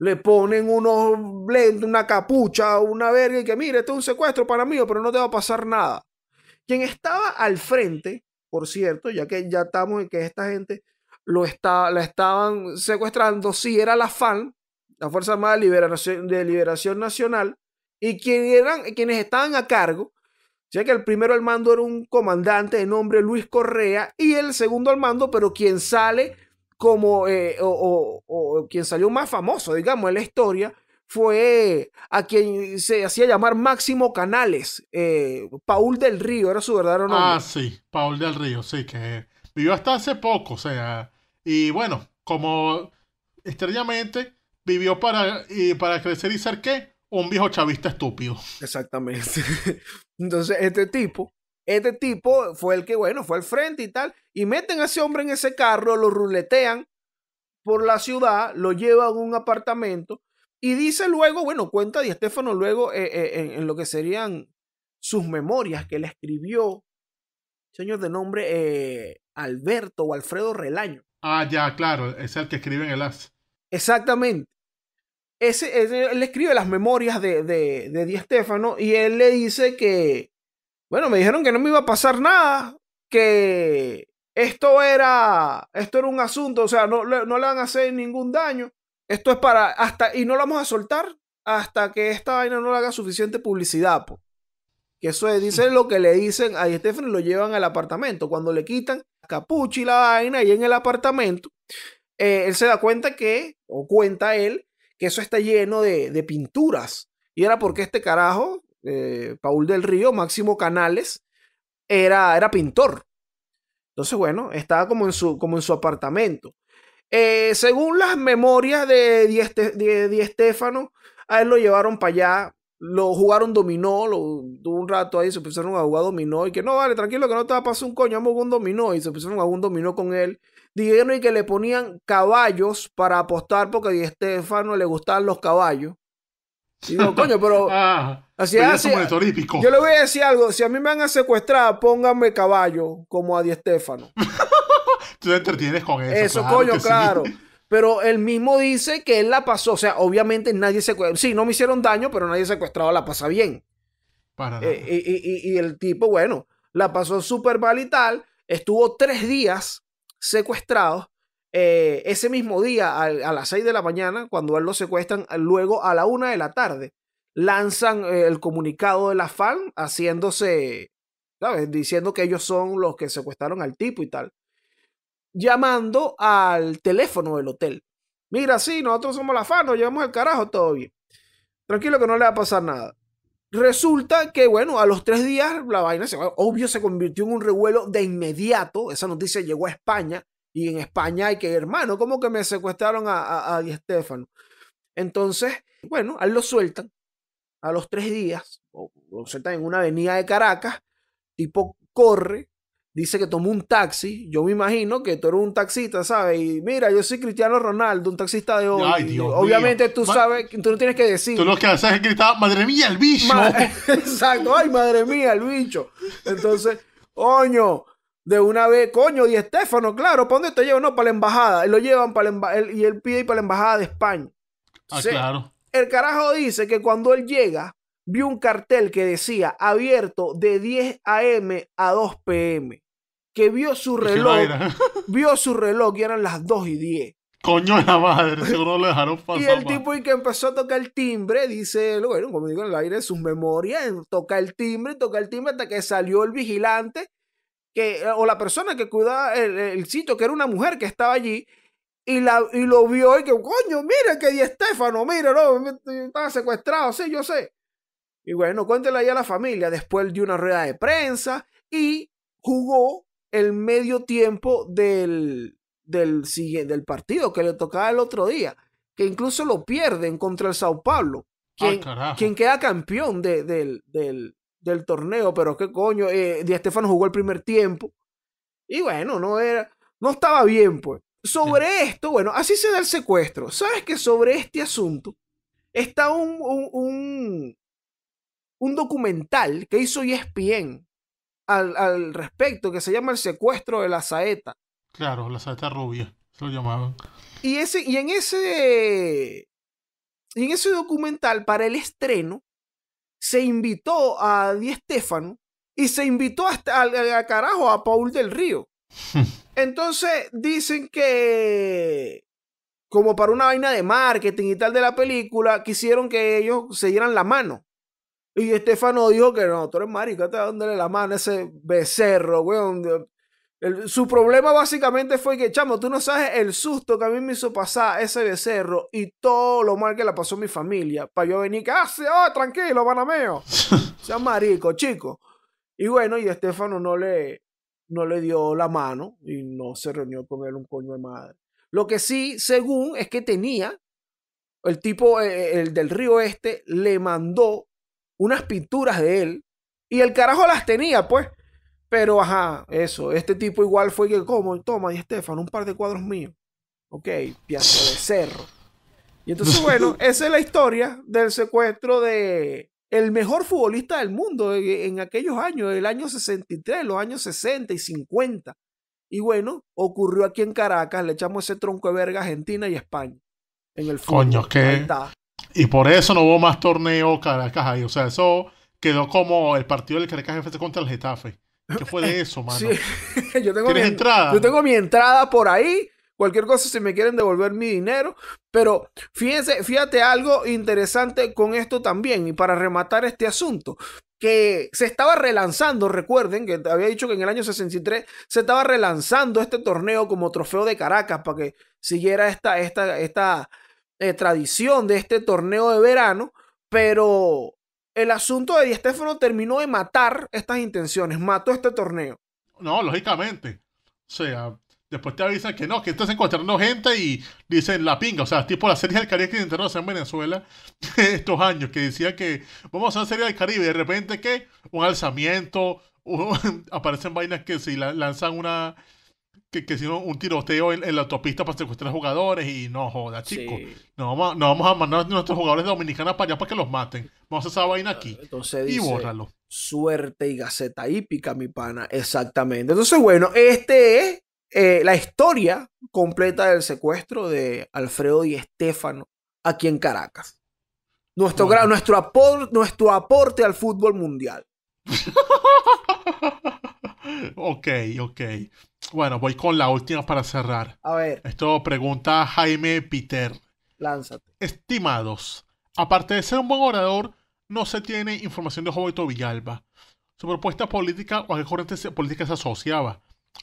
le ponen unos blend, una capucha, una verga y que mire, esto es un secuestro para mí, pero no te va a pasar nada. Quien estaba al frente, por cierto, ya que ya estamos en que esta gente lo está, la estaban secuestrando, sí era la FAN, la Fuerza Armada de Liberación, de Liberación Nacional, y quien eran, quienes estaban a cargo, ya que el primero al mando era un comandante de nombre Luis Correa y el segundo al mando, pero quien sale como, eh, o, quien salió más famoso, digamos, en la historia, fue a quien se hacía llamar Máximo Canales, eh, Paul del Río, era su verdadero ah, nombre. Ah, sí, Paul del Río, sí, que vivió hasta hace poco, o sea, y bueno, como extrañamente vivió para, para crecer y ser qué, un viejo chavista estúpido. Exactamente. [laughs] Entonces, este tipo este tipo fue el que, bueno, fue al frente y tal. Y meten a ese hombre en ese carro, lo ruletean por la ciudad, lo llevan a un apartamento. Y dice luego, bueno, cuenta Di Estefano luego eh, eh, en, lo que serían sus memorias que le escribió, señor de nombre eh, Alberto o Alfredo Relaño. Ah, ya, claro, es el que escribe en el AS. Exactamente. Ese, le él escribe las memorias de, de, Di Estefano y él le dice que, bueno, me dijeron que no me iba a pasar nada, que esto era, esto era un asunto, o sea, no, no le van a hacer ningún daño. Esto es para, hasta, y no lo vamos a soltar hasta que esta vaina no le haga suficiente publicidad, po. Que eso es, dicen mm. lo que le dicen a Stephanie, lo llevan al apartamento. Cuando le quitan capucha y la vaina y en el apartamento, eh, él se da cuenta que, o cuenta él, que eso está lleno de, de pinturas. Y era porque este carajo eh, Paul del Río, Máximo Canales, era, era pintor. Entonces, bueno, estaba como en su, como en su apartamento. Eh, según las memorias este, de Di, Estefano, a él lo llevaron para allá, lo jugaron dominó, lo, tuvo un rato ahí, se pusieron a jugar dominó y que no, vale, tranquilo, que no te va a pasar un coño, vamos a un dominó y se pusieron a jugar un dominó con él. Dijeron y que le ponían caballos para apostar porque a Di Estefano le gustaban los caballos. Y digo, coño, pero. [laughs] Ah, así yo le voy a decir algo. Si a mí me van a secuestrar, pónganme caballo como a Di stefano [laughs] Tú te entretienes con eso. Eso, coño, claro. [laughs] Pero él mismo dice que él la pasó. O sea, obviamente nadie secuestró. Sí, no me hicieron daño, pero nadie secuestrado la pasa bien. Eh, y, y el tipo, bueno, la pasó súper mal y tal. Estuvo tres días secuestrado eh, ese mismo día, a, las 6 de la mañana, cuando a él lo secuestran, eh, luego a la 1 de la tarde, lanzan eh, el comunicado de la FAN haciéndose, Diciendo que ellos son los que secuestraron al tipo y tal. Llamando al teléfono del hotel. Mira, sí, nosotros somos la FAN, nos llevamos el carajo, todo bien. Tranquilo que no le va a pasar nada. Resulta que, bueno, a los tres días la vaina, se, obvio, se convirtió en un revuelo de inmediato. Esa noticia llegó a España y en España hay que, hermano, ¿cómo que me secuestraron a, a, Entonces, bueno, a él lo sueltan a los tres días, lo sueltan en una avenida de Caracas, tipo corre, dice que tomó un taxi. Yo me imagino que tú eres un taxista, ¿sabes? Y mira, yo soy Cristiano Ronaldo, un taxista de hoy. Obviamente tú sabes, tú no tienes que decir. Tú lo que haces es madre mía, el bicho. [laughs] Exacto, ay, madre mía, el bicho. Entonces, coño, de una vez, coño, y Estefano, claro, ¿para dónde te llevan? No, para la embajada. Y lo llevan para la y él pide ir para la embajada de España. Ah, claro. El carajo dice que cuando él llega, vio un cartel que decía abierto de 10 a.m. a 2 p.m. Que vio su reloj, [laughs] vio su reloj y eran las 2 y 10. Coño la madre, seguro lo dejaron pasar. Y el tipo y que empezó a tocar el timbre, dice, bueno, como digo en el aire, sus memorias, toca el timbre, toca el timbre hasta que salió el vigilante eh, o la persona que cuidaba el, sitio, que era una mujer que estaba allí, y, la, lo vio y que, coño, mira que Di Estefano, mira, no, estaba secuestrado, sí, yo sé. Y bueno, cuéntele ahí a la familia. Después de una rueda de prensa y jugó el medio tiempo del, del, del partido que le tocaba el otro día, que incluso lo pierden contra el Sao Paulo, quien, queda campeón del, del torneo, pero qué coño, eh, Di Estefano jugó el primer tiempo. Y bueno, no era, no estaba bien, pues. Sobre esto, bueno, así se da el secuestro. ¿Sabes que sobre este asunto está un, un, un, un documental que hizo ESPN al, al respecto, que se llama El secuestro de la saeta? Claro, la saeta rubia, se lo llamaban. Y, ese, y en ese y en ese documental, para el estreno, se invitó a Di Stefano y se invitó hasta al, carajo a Paul del Río. [laughs] Entonces dicen que como para una vaina de marketing y tal de la película, quisieron que ellos se dieran la mano. Y Estefano dijo que no, tú eres marica, te dándole la mano a ese becerro, weón su problema básicamente fue que, chamo, tú no sabes el susto que a mí me hizo pasar ese becerro y todo lo mal que la pasó mi familia. Para yo venir que, ah, ah tranquilo, panameo, [laughs] sea marico, chico. Y bueno, y Estefano no le, no le dio la mano y no se reunió con él un coño de madre. Lo que sí, según, es que tenía, el tipo, eh, eh, el del río este, le mandó unas pinturas de él y el carajo las tenía, pues. Pero ajá, eso. Este tipo igual fue que, como, toma, y Estefan, un par de cuadros míos. Ok, Piazza de Cerro. Y entonces, bueno, [laughs] esa es la historia del secuestro de el mejor futbolista del mundo en aquellos años, el año 63, los años 60 y 50. Y bueno, ocurrió aquí en Caracas, le echamos ese tronco de verga a Argentina y España. En el fútbol. Coño, que. Y por eso no hubo más torneo Caracas ahí. O sea, eso quedó como el partido del Caracas contra el Getafe. ¿Qué fue de eso, mano? Sí. [laughs] yo tengo mi, entrada? Yo tengo mi entrada por ahí. Cualquier cosa si me quieren devolver mi dinero. Pero fíjense, fíjate algo interesante con esto también. Y para rematar este asunto, que se estaba relanzando, recuerden que había dicho que en el año 63 se estaba relanzando este torneo como trofeo de Caracas para que siguiera esta, esta, esta eh, tradición de este torneo de verano. Pero el asunto de Di terminó de matar estas intenciones, mató este torneo. No, lógicamente. O sea, después te avisan que no, que estás encontrando gente y dicen la pinga. O sea, tipo la serie del Caribe que intentaron hacer en Venezuela [laughs] estos años, que decía que vamos a hacer serie del Caribe y de repente, ¿qué? Un alzamiento, [laughs] aparecen vainas que si lanzan una que, hicieron un tiroteo en, la autopista para secuestrar jugadores y no joda, chicos. No, vamos a, no vamos a mandar a nuestros jugadores dominicanos para allá para que los maten. Vamos a hacer esa vaina aquí. Entonces y bórralo. Suerte y gaceta hípica, mi pana. Exactamente. Entonces, bueno, este es eh, la historia completa del secuestro de Alfredo y Estefano aquí en Caracas. Nuestro, nuestro, nuestro aporte al fútbol mundial. [laughs] Ok, ok. Bueno, voy con la última para cerrar. A ver. Esto pregunta Jaime Peter. Lánzate. Estimados, aparte de ser un buen orador, no se tiene información de Jovito Villalba. Su propuesta política o a qué corriente política se asociaba.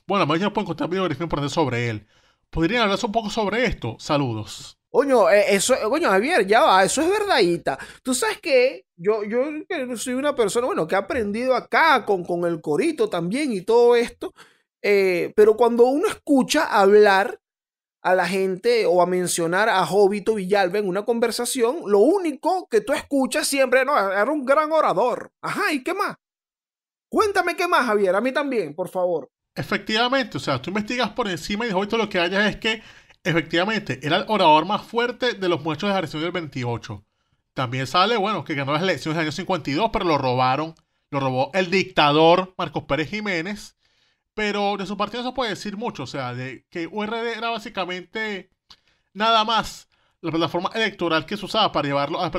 Bueno, mañana pueden encontrar biografía importante sobre él. ¿Podrían hablar un poco sobre esto? Saludos. Coño, eh, eso, eh, coño, Javier, ya va, eso es verdadita. Tú sabes que yo, yo soy una persona, bueno, que ha aprendido acá con, con el corito también y todo esto, eh, pero cuando uno escucha hablar a la gente o a mencionar a Jovito Villalba en una conversación, lo único que tú escuchas siempre, no, era un gran orador. Ajá, ¿y qué más? Cuéntame qué más, Javier, a mí también, por favor. Efectivamente, o sea, tú investigas por encima y de lo que hayas es que Efectivamente, era el orador más fuerte de los muertos de Arecibo del 28. También sale, bueno, que ganó las elecciones del año 52, pero lo robaron. Lo robó el dictador Marcos Pérez Jiménez. Pero de su partido se puede decir mucho. O sea, de que URD era básicamente nada más la plataforma electoral que se usaba para llevarlo a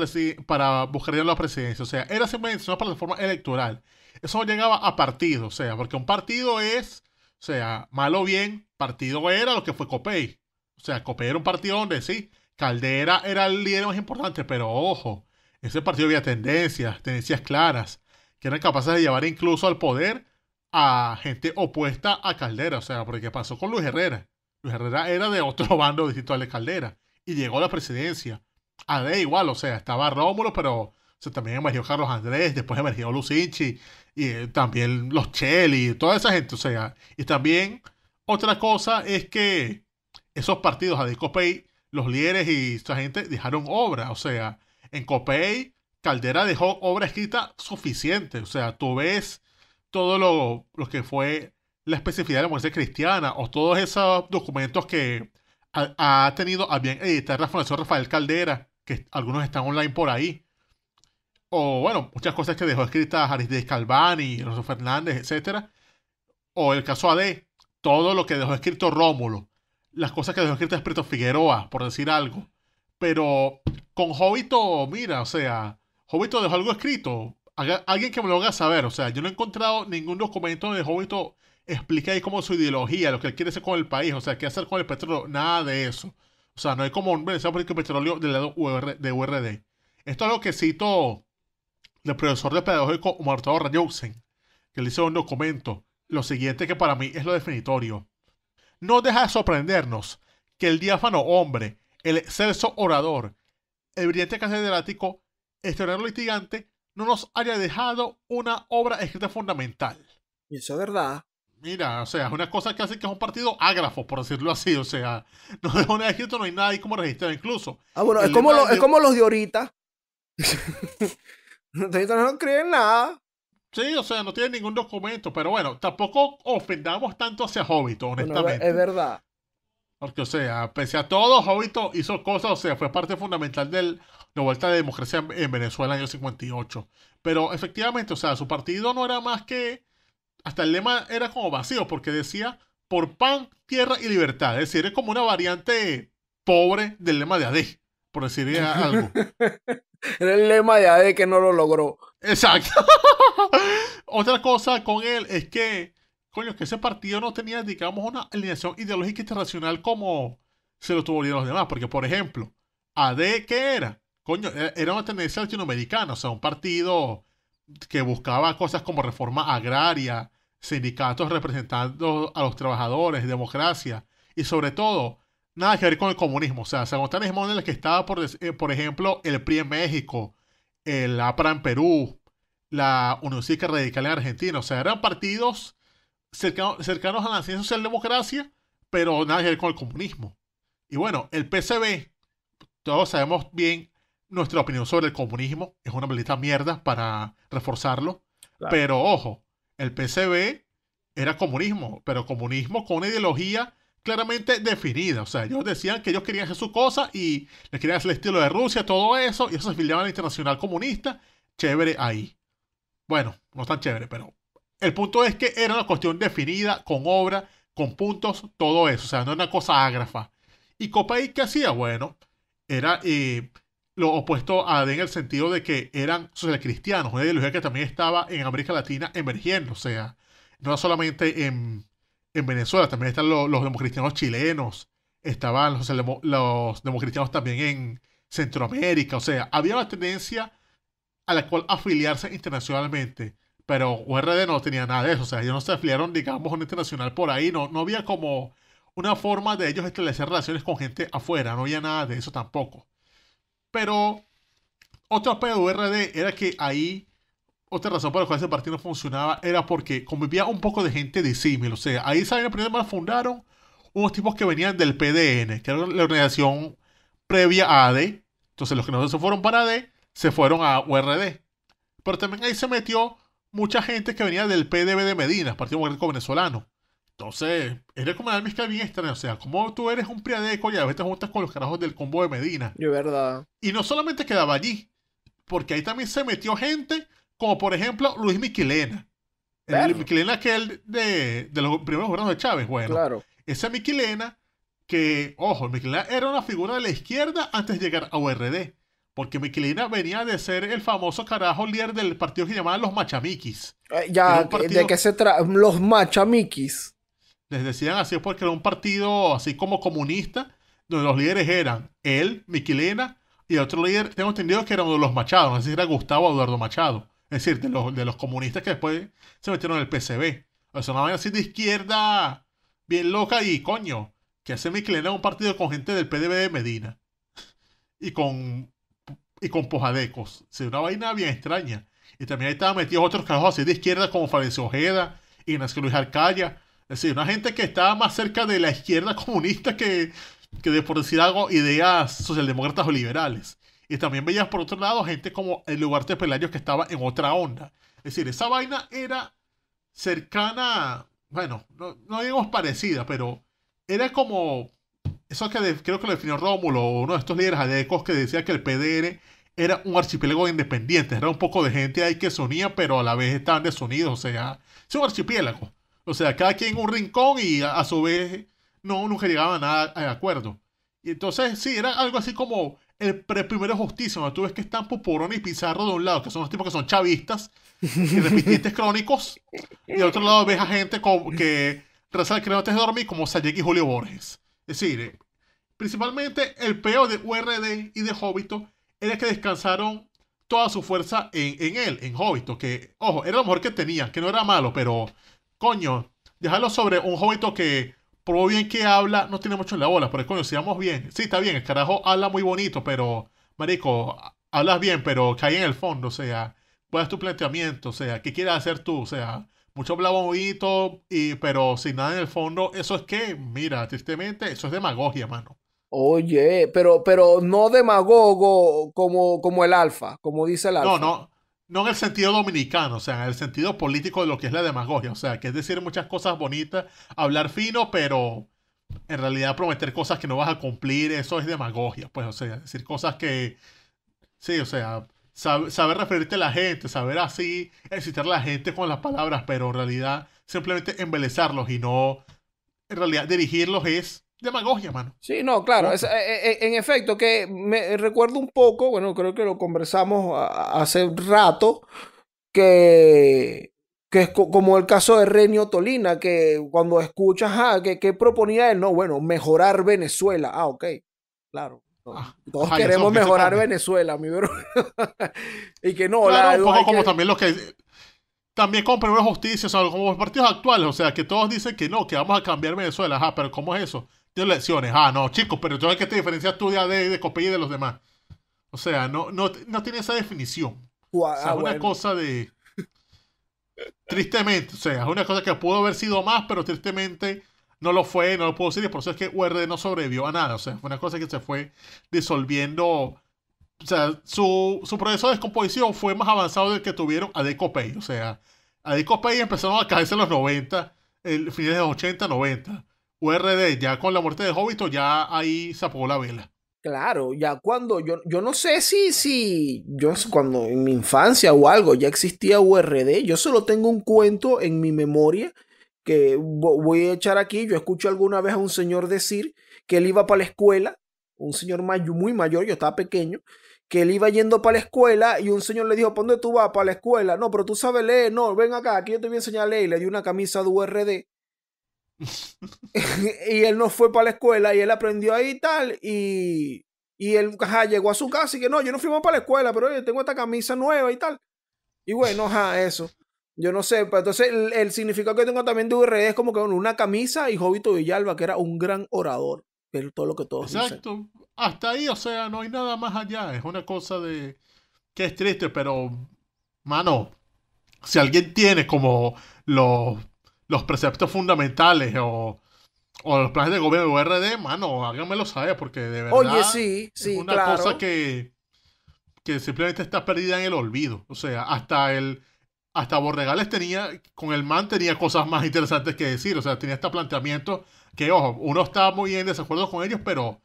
para buscar la presidencia. O sea, era simplemente una plataforma electoral. Eso llegaba a partido. O sea, porque un partido es, o sea, malo o bien, partido era lo que fue COPEI. O sea, Copé era un partido donde sí, Caldera era el líder más importante, pero ojo, ese partido había tendencias, tendencias claras, que eran capaces de llevar incluso al poder a gente opuesta a Caldera. O sea, porque pasó con Luis Herrera. Luis Herrera era de otro [laughs] bando distinto al de Caldera. Y llegó a la presidencia. A de igual, o sea, estaba Rómulo, pero también emergió Carlos Andrés, después emergió Lucinchi, y eh, también los Cheli, toda esa gente. O sea, y también otra cosa es que esos partidos a Copey, los líderes y esta gente dejaron obra. O sea, en Copey, Caldera dejó obra escrita suficiente. O sea, tú ves todo lo, que fue la especificidad de la muerte cristiana o todos esos documentos que ha, tenido a bien editar la Fundación Rafael Caldera, que algunos están online por ahí. O bueno, muchas cosas que dejó escritas de Calvani, Rosso Fernández, etc. O el caso AD, todo lo que dejó escrito Rómulo las cosas que dejó escritas Prieto Figueroa, por decir algo. Pero con Jovito, mira, o sea, Jovito dejó algo escrito. alguien que me lo haga saber. O sea, yo no he encontrado ningún documento donde Jovito explique ahí como su ideología, lo que él quiere hacer con el país, o sea, qué hacer con el petróleo, nada de eso. O sea, no hay como un beneficio político de petróleo del lado de URD. Esto es lo que cito del profesor de pedagógico Martado Rayosen, que le hizo un documento. Lo siguiente que para mí es lo definitorio no deja de sorprendernos que el diáfano hombre, el excelso orador, el brillante catedrático, historiador este litigante, no nos haya dejado una obra escrita fundamental. eso es verdad. Mira, o sea, es una cosa que hace que es un partido ágrafo, por decirlo así. O sea, [laughs] no dejó nada escrito, no hay nada ahí como registrar incluso. Ah, bueno, es como, como los de ahorita. [laughs] no creen nada. Sí, o sea, no tiene ningún documento, pero bueno, tampoco ofendamos tanto hacia Hobbit, honestamente. es verdad. Porque, o sea, pese a todo, Hobbito hizo cosas, o sea, fue parte fundamental de la vuelta de democracia en Venezuela en el año 58. Pero efectivamente, o sea, su partido no era más que. Hasta el lema era como vacío, porque decía por pan, tierra y libertad. Es decir, es como una variante pobre del lema de AD, e, por decir [laughs] algo. era el lema de AD e que no lo logró. Exacto. [laughs] Otra cosa con él es que, coño, que ese partido no tenía, digamos, una alineación ideológica internacional como se lo tuvo los demás. Porque, por ejemplo, AD, ¿qué era? Coño, era una tendencia latinoamericana, o sea, un partido que buscaba cosas como reforma agraria, sindicatos representando a los trabajadores, democracia y sobre todo nada que ver con el comunismo. O sea, San es el que estaba, por, eh, por ejemplo, el PRI en México, el APRA en Perú, la Unión Cívica Radical en Argentina. O sea, eran partidos cercanos, cercanos a la ciencia socialdemocracia, pero nada que ver con el comunismo. Y bueno, el PCB, todos sabemos bien nuestra opinión sobre el comunismo, es una maldita mierda para reforzarlo. Pero ojo, el PCB era comunismo, pero comunismo con una ideología claramente definida. O sea, ellos decían que ellos querían hacer su cosa y les querían hacer el estilo de Rusia, todo eso, y eso se filiaba a la Internacional Comunista. Chévere ahí. Bueno, no tan chévere, pero el punto es que era una cuestión definida, con obra, con puntos, todo eso. O sea, no era una cosa ágrafa. ¿Y Copay qué hacía? Bueno, era eh, lo opuesto a Adén en el sentido de que eran socialcristianos, una ideología que también estaba en América Latina emergiendo. O sea, no solamente en en Venezuela también están los, democristianos chilenos, estaban los, los democristianos también en Centroamérica, o sea, había una tendencia a la cual afiliarse internacionalmente, pero URD no tenía nada de eso, o sea, ellos no se afiliaron, digamos, a un internacional por ahí, no, no había como una forma de ellos establecer relaciones con gente afuera, no había nada de eso tampoco. Pero otro aspecto de URD era que ahí otra razón por la cual ese partido no funcionaba era porque convivía un poco de gente disímil. O sea, ahí saben, primero más fundaron unos tipos que venían del PDN, que era la organización previa a AD. Entonces, los que no se fueron para AD se fueron a URD. Pero también ahí se metió mucha gente que venía del PDB de Medina, Partido Democrático Venezolano. Entonces, era como una mezcla bien extraña. O sea, como tú eres un priadeco y a veces te juntas con los carajos del combo de Medina. De verdad. Y no solamente quedaba allí, porque ahí también se metió gente como por ejemplo Luis Miquilena. El Miquilena aquel de, los primeros gobiernos de Chávez, bueno. Claro. Ese Miquilena que, ojo, Miquilena era una figura de la izquierda antes de llegar a URD. Porque Miquilena venía de ser el famoso carajo líder del partido que llamaban los Machamiquis. Eh, ya, ¿de qué se trata? Los Machamiquis. Les decían así porque era un partido así como comunista, donde los líderes eran él, Miquilena y otro líder, tengo entendido que eran de los Machados, no sé si era Gustavo Eduardo Machado. [laughs] Es decir, de los, de los comunistas que después se metieron en el PCB. O sea, una vaina así de izquierda, bien loca y coño, que hace mi clena un partido con gente del PDB de Medina. Y con, y con pojadecos. O una vaina bien extraña. Y también ahí estaban metidos otros carajos así de izquierda como Fabricio Ojeda, Ignacio Luis Arcaya. Es decir, una gente que estaba más cerca de la izquierda [laughs] comunista que, que de, por decir algo, ideas socialdemócratas o liberales. Y también veías por otro lado gente como el lugar de Pelayo que estaba en otra onda. Es decir, esa vaina era cercana, bueno, no, no digamos parecida, pero era como eso que creo que lo definió Rómulo, uno de estos líderes adecos que decía que el PDR era un archipiélago independiente, era un poco de gente ahí que se unía, pero a la vez estaban desunidos, o sea, es un archipiélago. O sea, cada quien en un rincón y a, su vez no nunca llegaban a nada a acuerdo. Y entonces, sí, era algo así como el primero justicia, donde tú ves que están Pupurón y Pizarro de un lado, que son los tipos que son chavistas y repitientes crónicos, y de otro lado ves a gente como que rezar que no antes de dormir, como Sayek y Julio Borges. Es decir, eh, principalmente el peor de URD y de Hobbito era que descansaron toda su fuerza en, él, en Hobbito, que, ojo, era lo mejor que tenía, que no era malo, pero, coño, dejarlo sobre un Hobbito que por bien que habla, no tiene mucho en la bola, pero coño, si vamos bien, sí, está bien, el carajo habla muy bonito, pero, marico, hablas bien, pero cae en el fondo, o sea, ¿cuál es tu planteamiento? O sea, ¿qué quieres hacer tú? O sea, mucho blabobito, y, pero sin nada en el fondo, eso es que, mira, tristemente, eso es demagogia, mano. Oye, pero, pero no demagogo como, como el alfa, como dice el alfa. No, no, no en el sentido dominicano, o sea, en el sentido político de lo que es la demagogia. O sea, que es decir muchas cosas bonitas, hablar fino, pero en realidad prometer cosas que no vas a cumplir, eso es demagogia. Pues, o sea, decir cosas que. Sí, o sea, saber referirte a la gente, saber así, excitar a la gente con las palabras, pero en realidad simplemente embelezarlos y no. En realidad, dirigirlos es demagogia, mano. Sí, no, claro. Eh, eh, en efecto, que me recuerdo un poco, bueno, creo que lo conversamos hace un rato, que, que es como el caso de Renio Tolina, que cuando escuchas, ah, que, proponía él, no, bueno, mejorar Venezuela. Ah, ok, claro. Ah, todos queremos mejorar Venezuela, mi bro. [laughs] y que no, claro, un poco como también los que también con Primera Justicia, como los partidos actuales, o sea, que todos dicen que no, que vamos a cambiar Venezuela, ajá, pero ¿cómo es eso? de lecciones. Ah, no, chicos, pero entonces que te diferencias tú de, de, de y de los demás. O sea, no, no, tiene esa definición. o sea, es ah, una cosa de. [laughs] Tristemente, o sea, es una cosa que pudo haber sido más, pero tristemente no lo fue, no lo pudo ser Y por eso es que URD no sobrevivió a nada. O sea, fue una cosa que se fue disolviendo. O sea, su, proceso de descomposición fue más avanzado del que tuvieron de Copey. O sea, de Copey empezaron a caerse en los 90, el, finales de los 80, 90. URD, ya con la muerte de Hobbit, ya ahí se apagó la vela. Claro, ya cuando yo, yo no sé si, si yo cuando en mi infancia o algo ya existía URD, yo solo tengo un cuento en mi memoria que voy a echar aquí, yo escucho alguna vez a un señor decir que él iba para la escuela, un señor muy mayor, yo estaba pequeño, que él iba yendo para la escuela y un señor le dijo, ¿para dónde tú vas? Para la escuela. No, pero tú sabes leer, no, ven acá, aquí yo te voy a enseñar leer. Y le dio una camisa de URD [laughs] y él no fue para la escuela y él aprendió ahí y tal. Y, y él llegó a su casa y que no, yo no fui más para la escuela, pero yo tengo esta camisa nueva y tal. Y bueno, ajá, eso. Yo no sé, pero pues, entonces el, significado que tengo también de URD es como que una camisa y Jovito Villalba, que era un gran orador, pero todo lo que todos Exacto. Hasta ahí, o sea, no hay nada más allá. Es una cosa de que es triste, pero, mano, si alguien tiene como los los preceptos fundamentales o, los planes de gobierno de URD, mano, háganmelo saber, porque de verdad es una cosa que, que simplemente está perdida en el olvido. O sea, hasta el hasta Borregales tenía, con el man tenía cosas más interesantes que decir. O sea, tenía este planteamiento que, ojo, uno está muy en desacuerdo con ellos, pero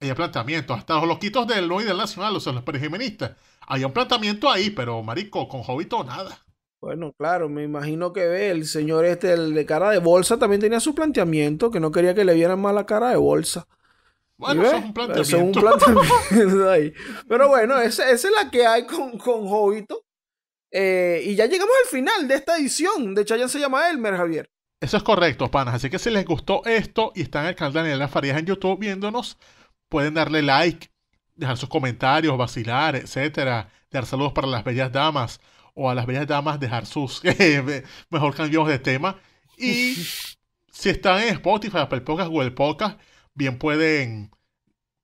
hay planteamientos. Hasta los loquitos del hoy del Nacional, o sea, los perjimenistas Hay un planteamiento ahí, pero marico, con Jovito nada. Bueno, claro, me imagino que ve el señor este, el de cara de bolsa, también tenía su planteamiento, que no quería que le vieran mala la cara de bolsa. Bueno, es un planteamiento. es un planteamiento [laughs] Pero bueno, esa, es la que hay con, con eh, y ya llegamos al final de esta edición de Chayan se llama Elmer, Javier. Eso es correcto, panas. Así que si les gustó esto y están en el canal de la Farías en YouTube viéndonos, pueden darle like, dejar sus comentarios, vacilar, etcétera, dar saludos para las bellas damas o a las bellas damas Dejar sus [laughs] Mejor cambios de tema. Y [laughs] si están en Spotify, Apple Podcast, Google Podcast, bien pueden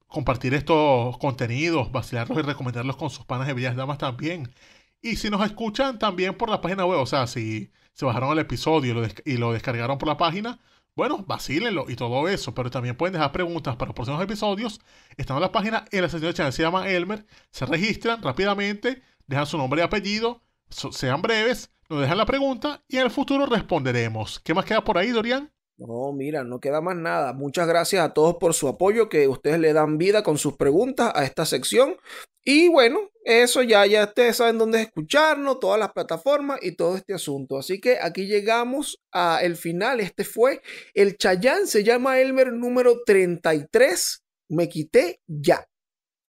compartir estos contenidos, vacilarlos y recomendarlos con sus panas de bellas damas también. Y si nos escuchan también por la página web, o sea, si se bajaron el episodio y lo, descargaron por la página, bueno, vacílenlo y todo eso, pero también pueden dejar preguntas para los próximos episodios. Están en la página, en la sección de chat se llama Elmer, se registran rápidamente, dejan su nombre y apellido, sean breves, nos dejan la pregunta y en el futuro responderemos. ¿Qué más queda por ahí, Dorian? No, mira, no queda más nada. Muchas gracias a todos por su apoyo, que ustedes le dan vida con sus preguntas a esta sección. Y bueno, eso ya, ya ustedes saben dónde escucharnos, todas las plataformas y todo este asunto. Así que aquí llegamos al final. Este fue el Chayán, se llama Elmer número 33. Me quité ya.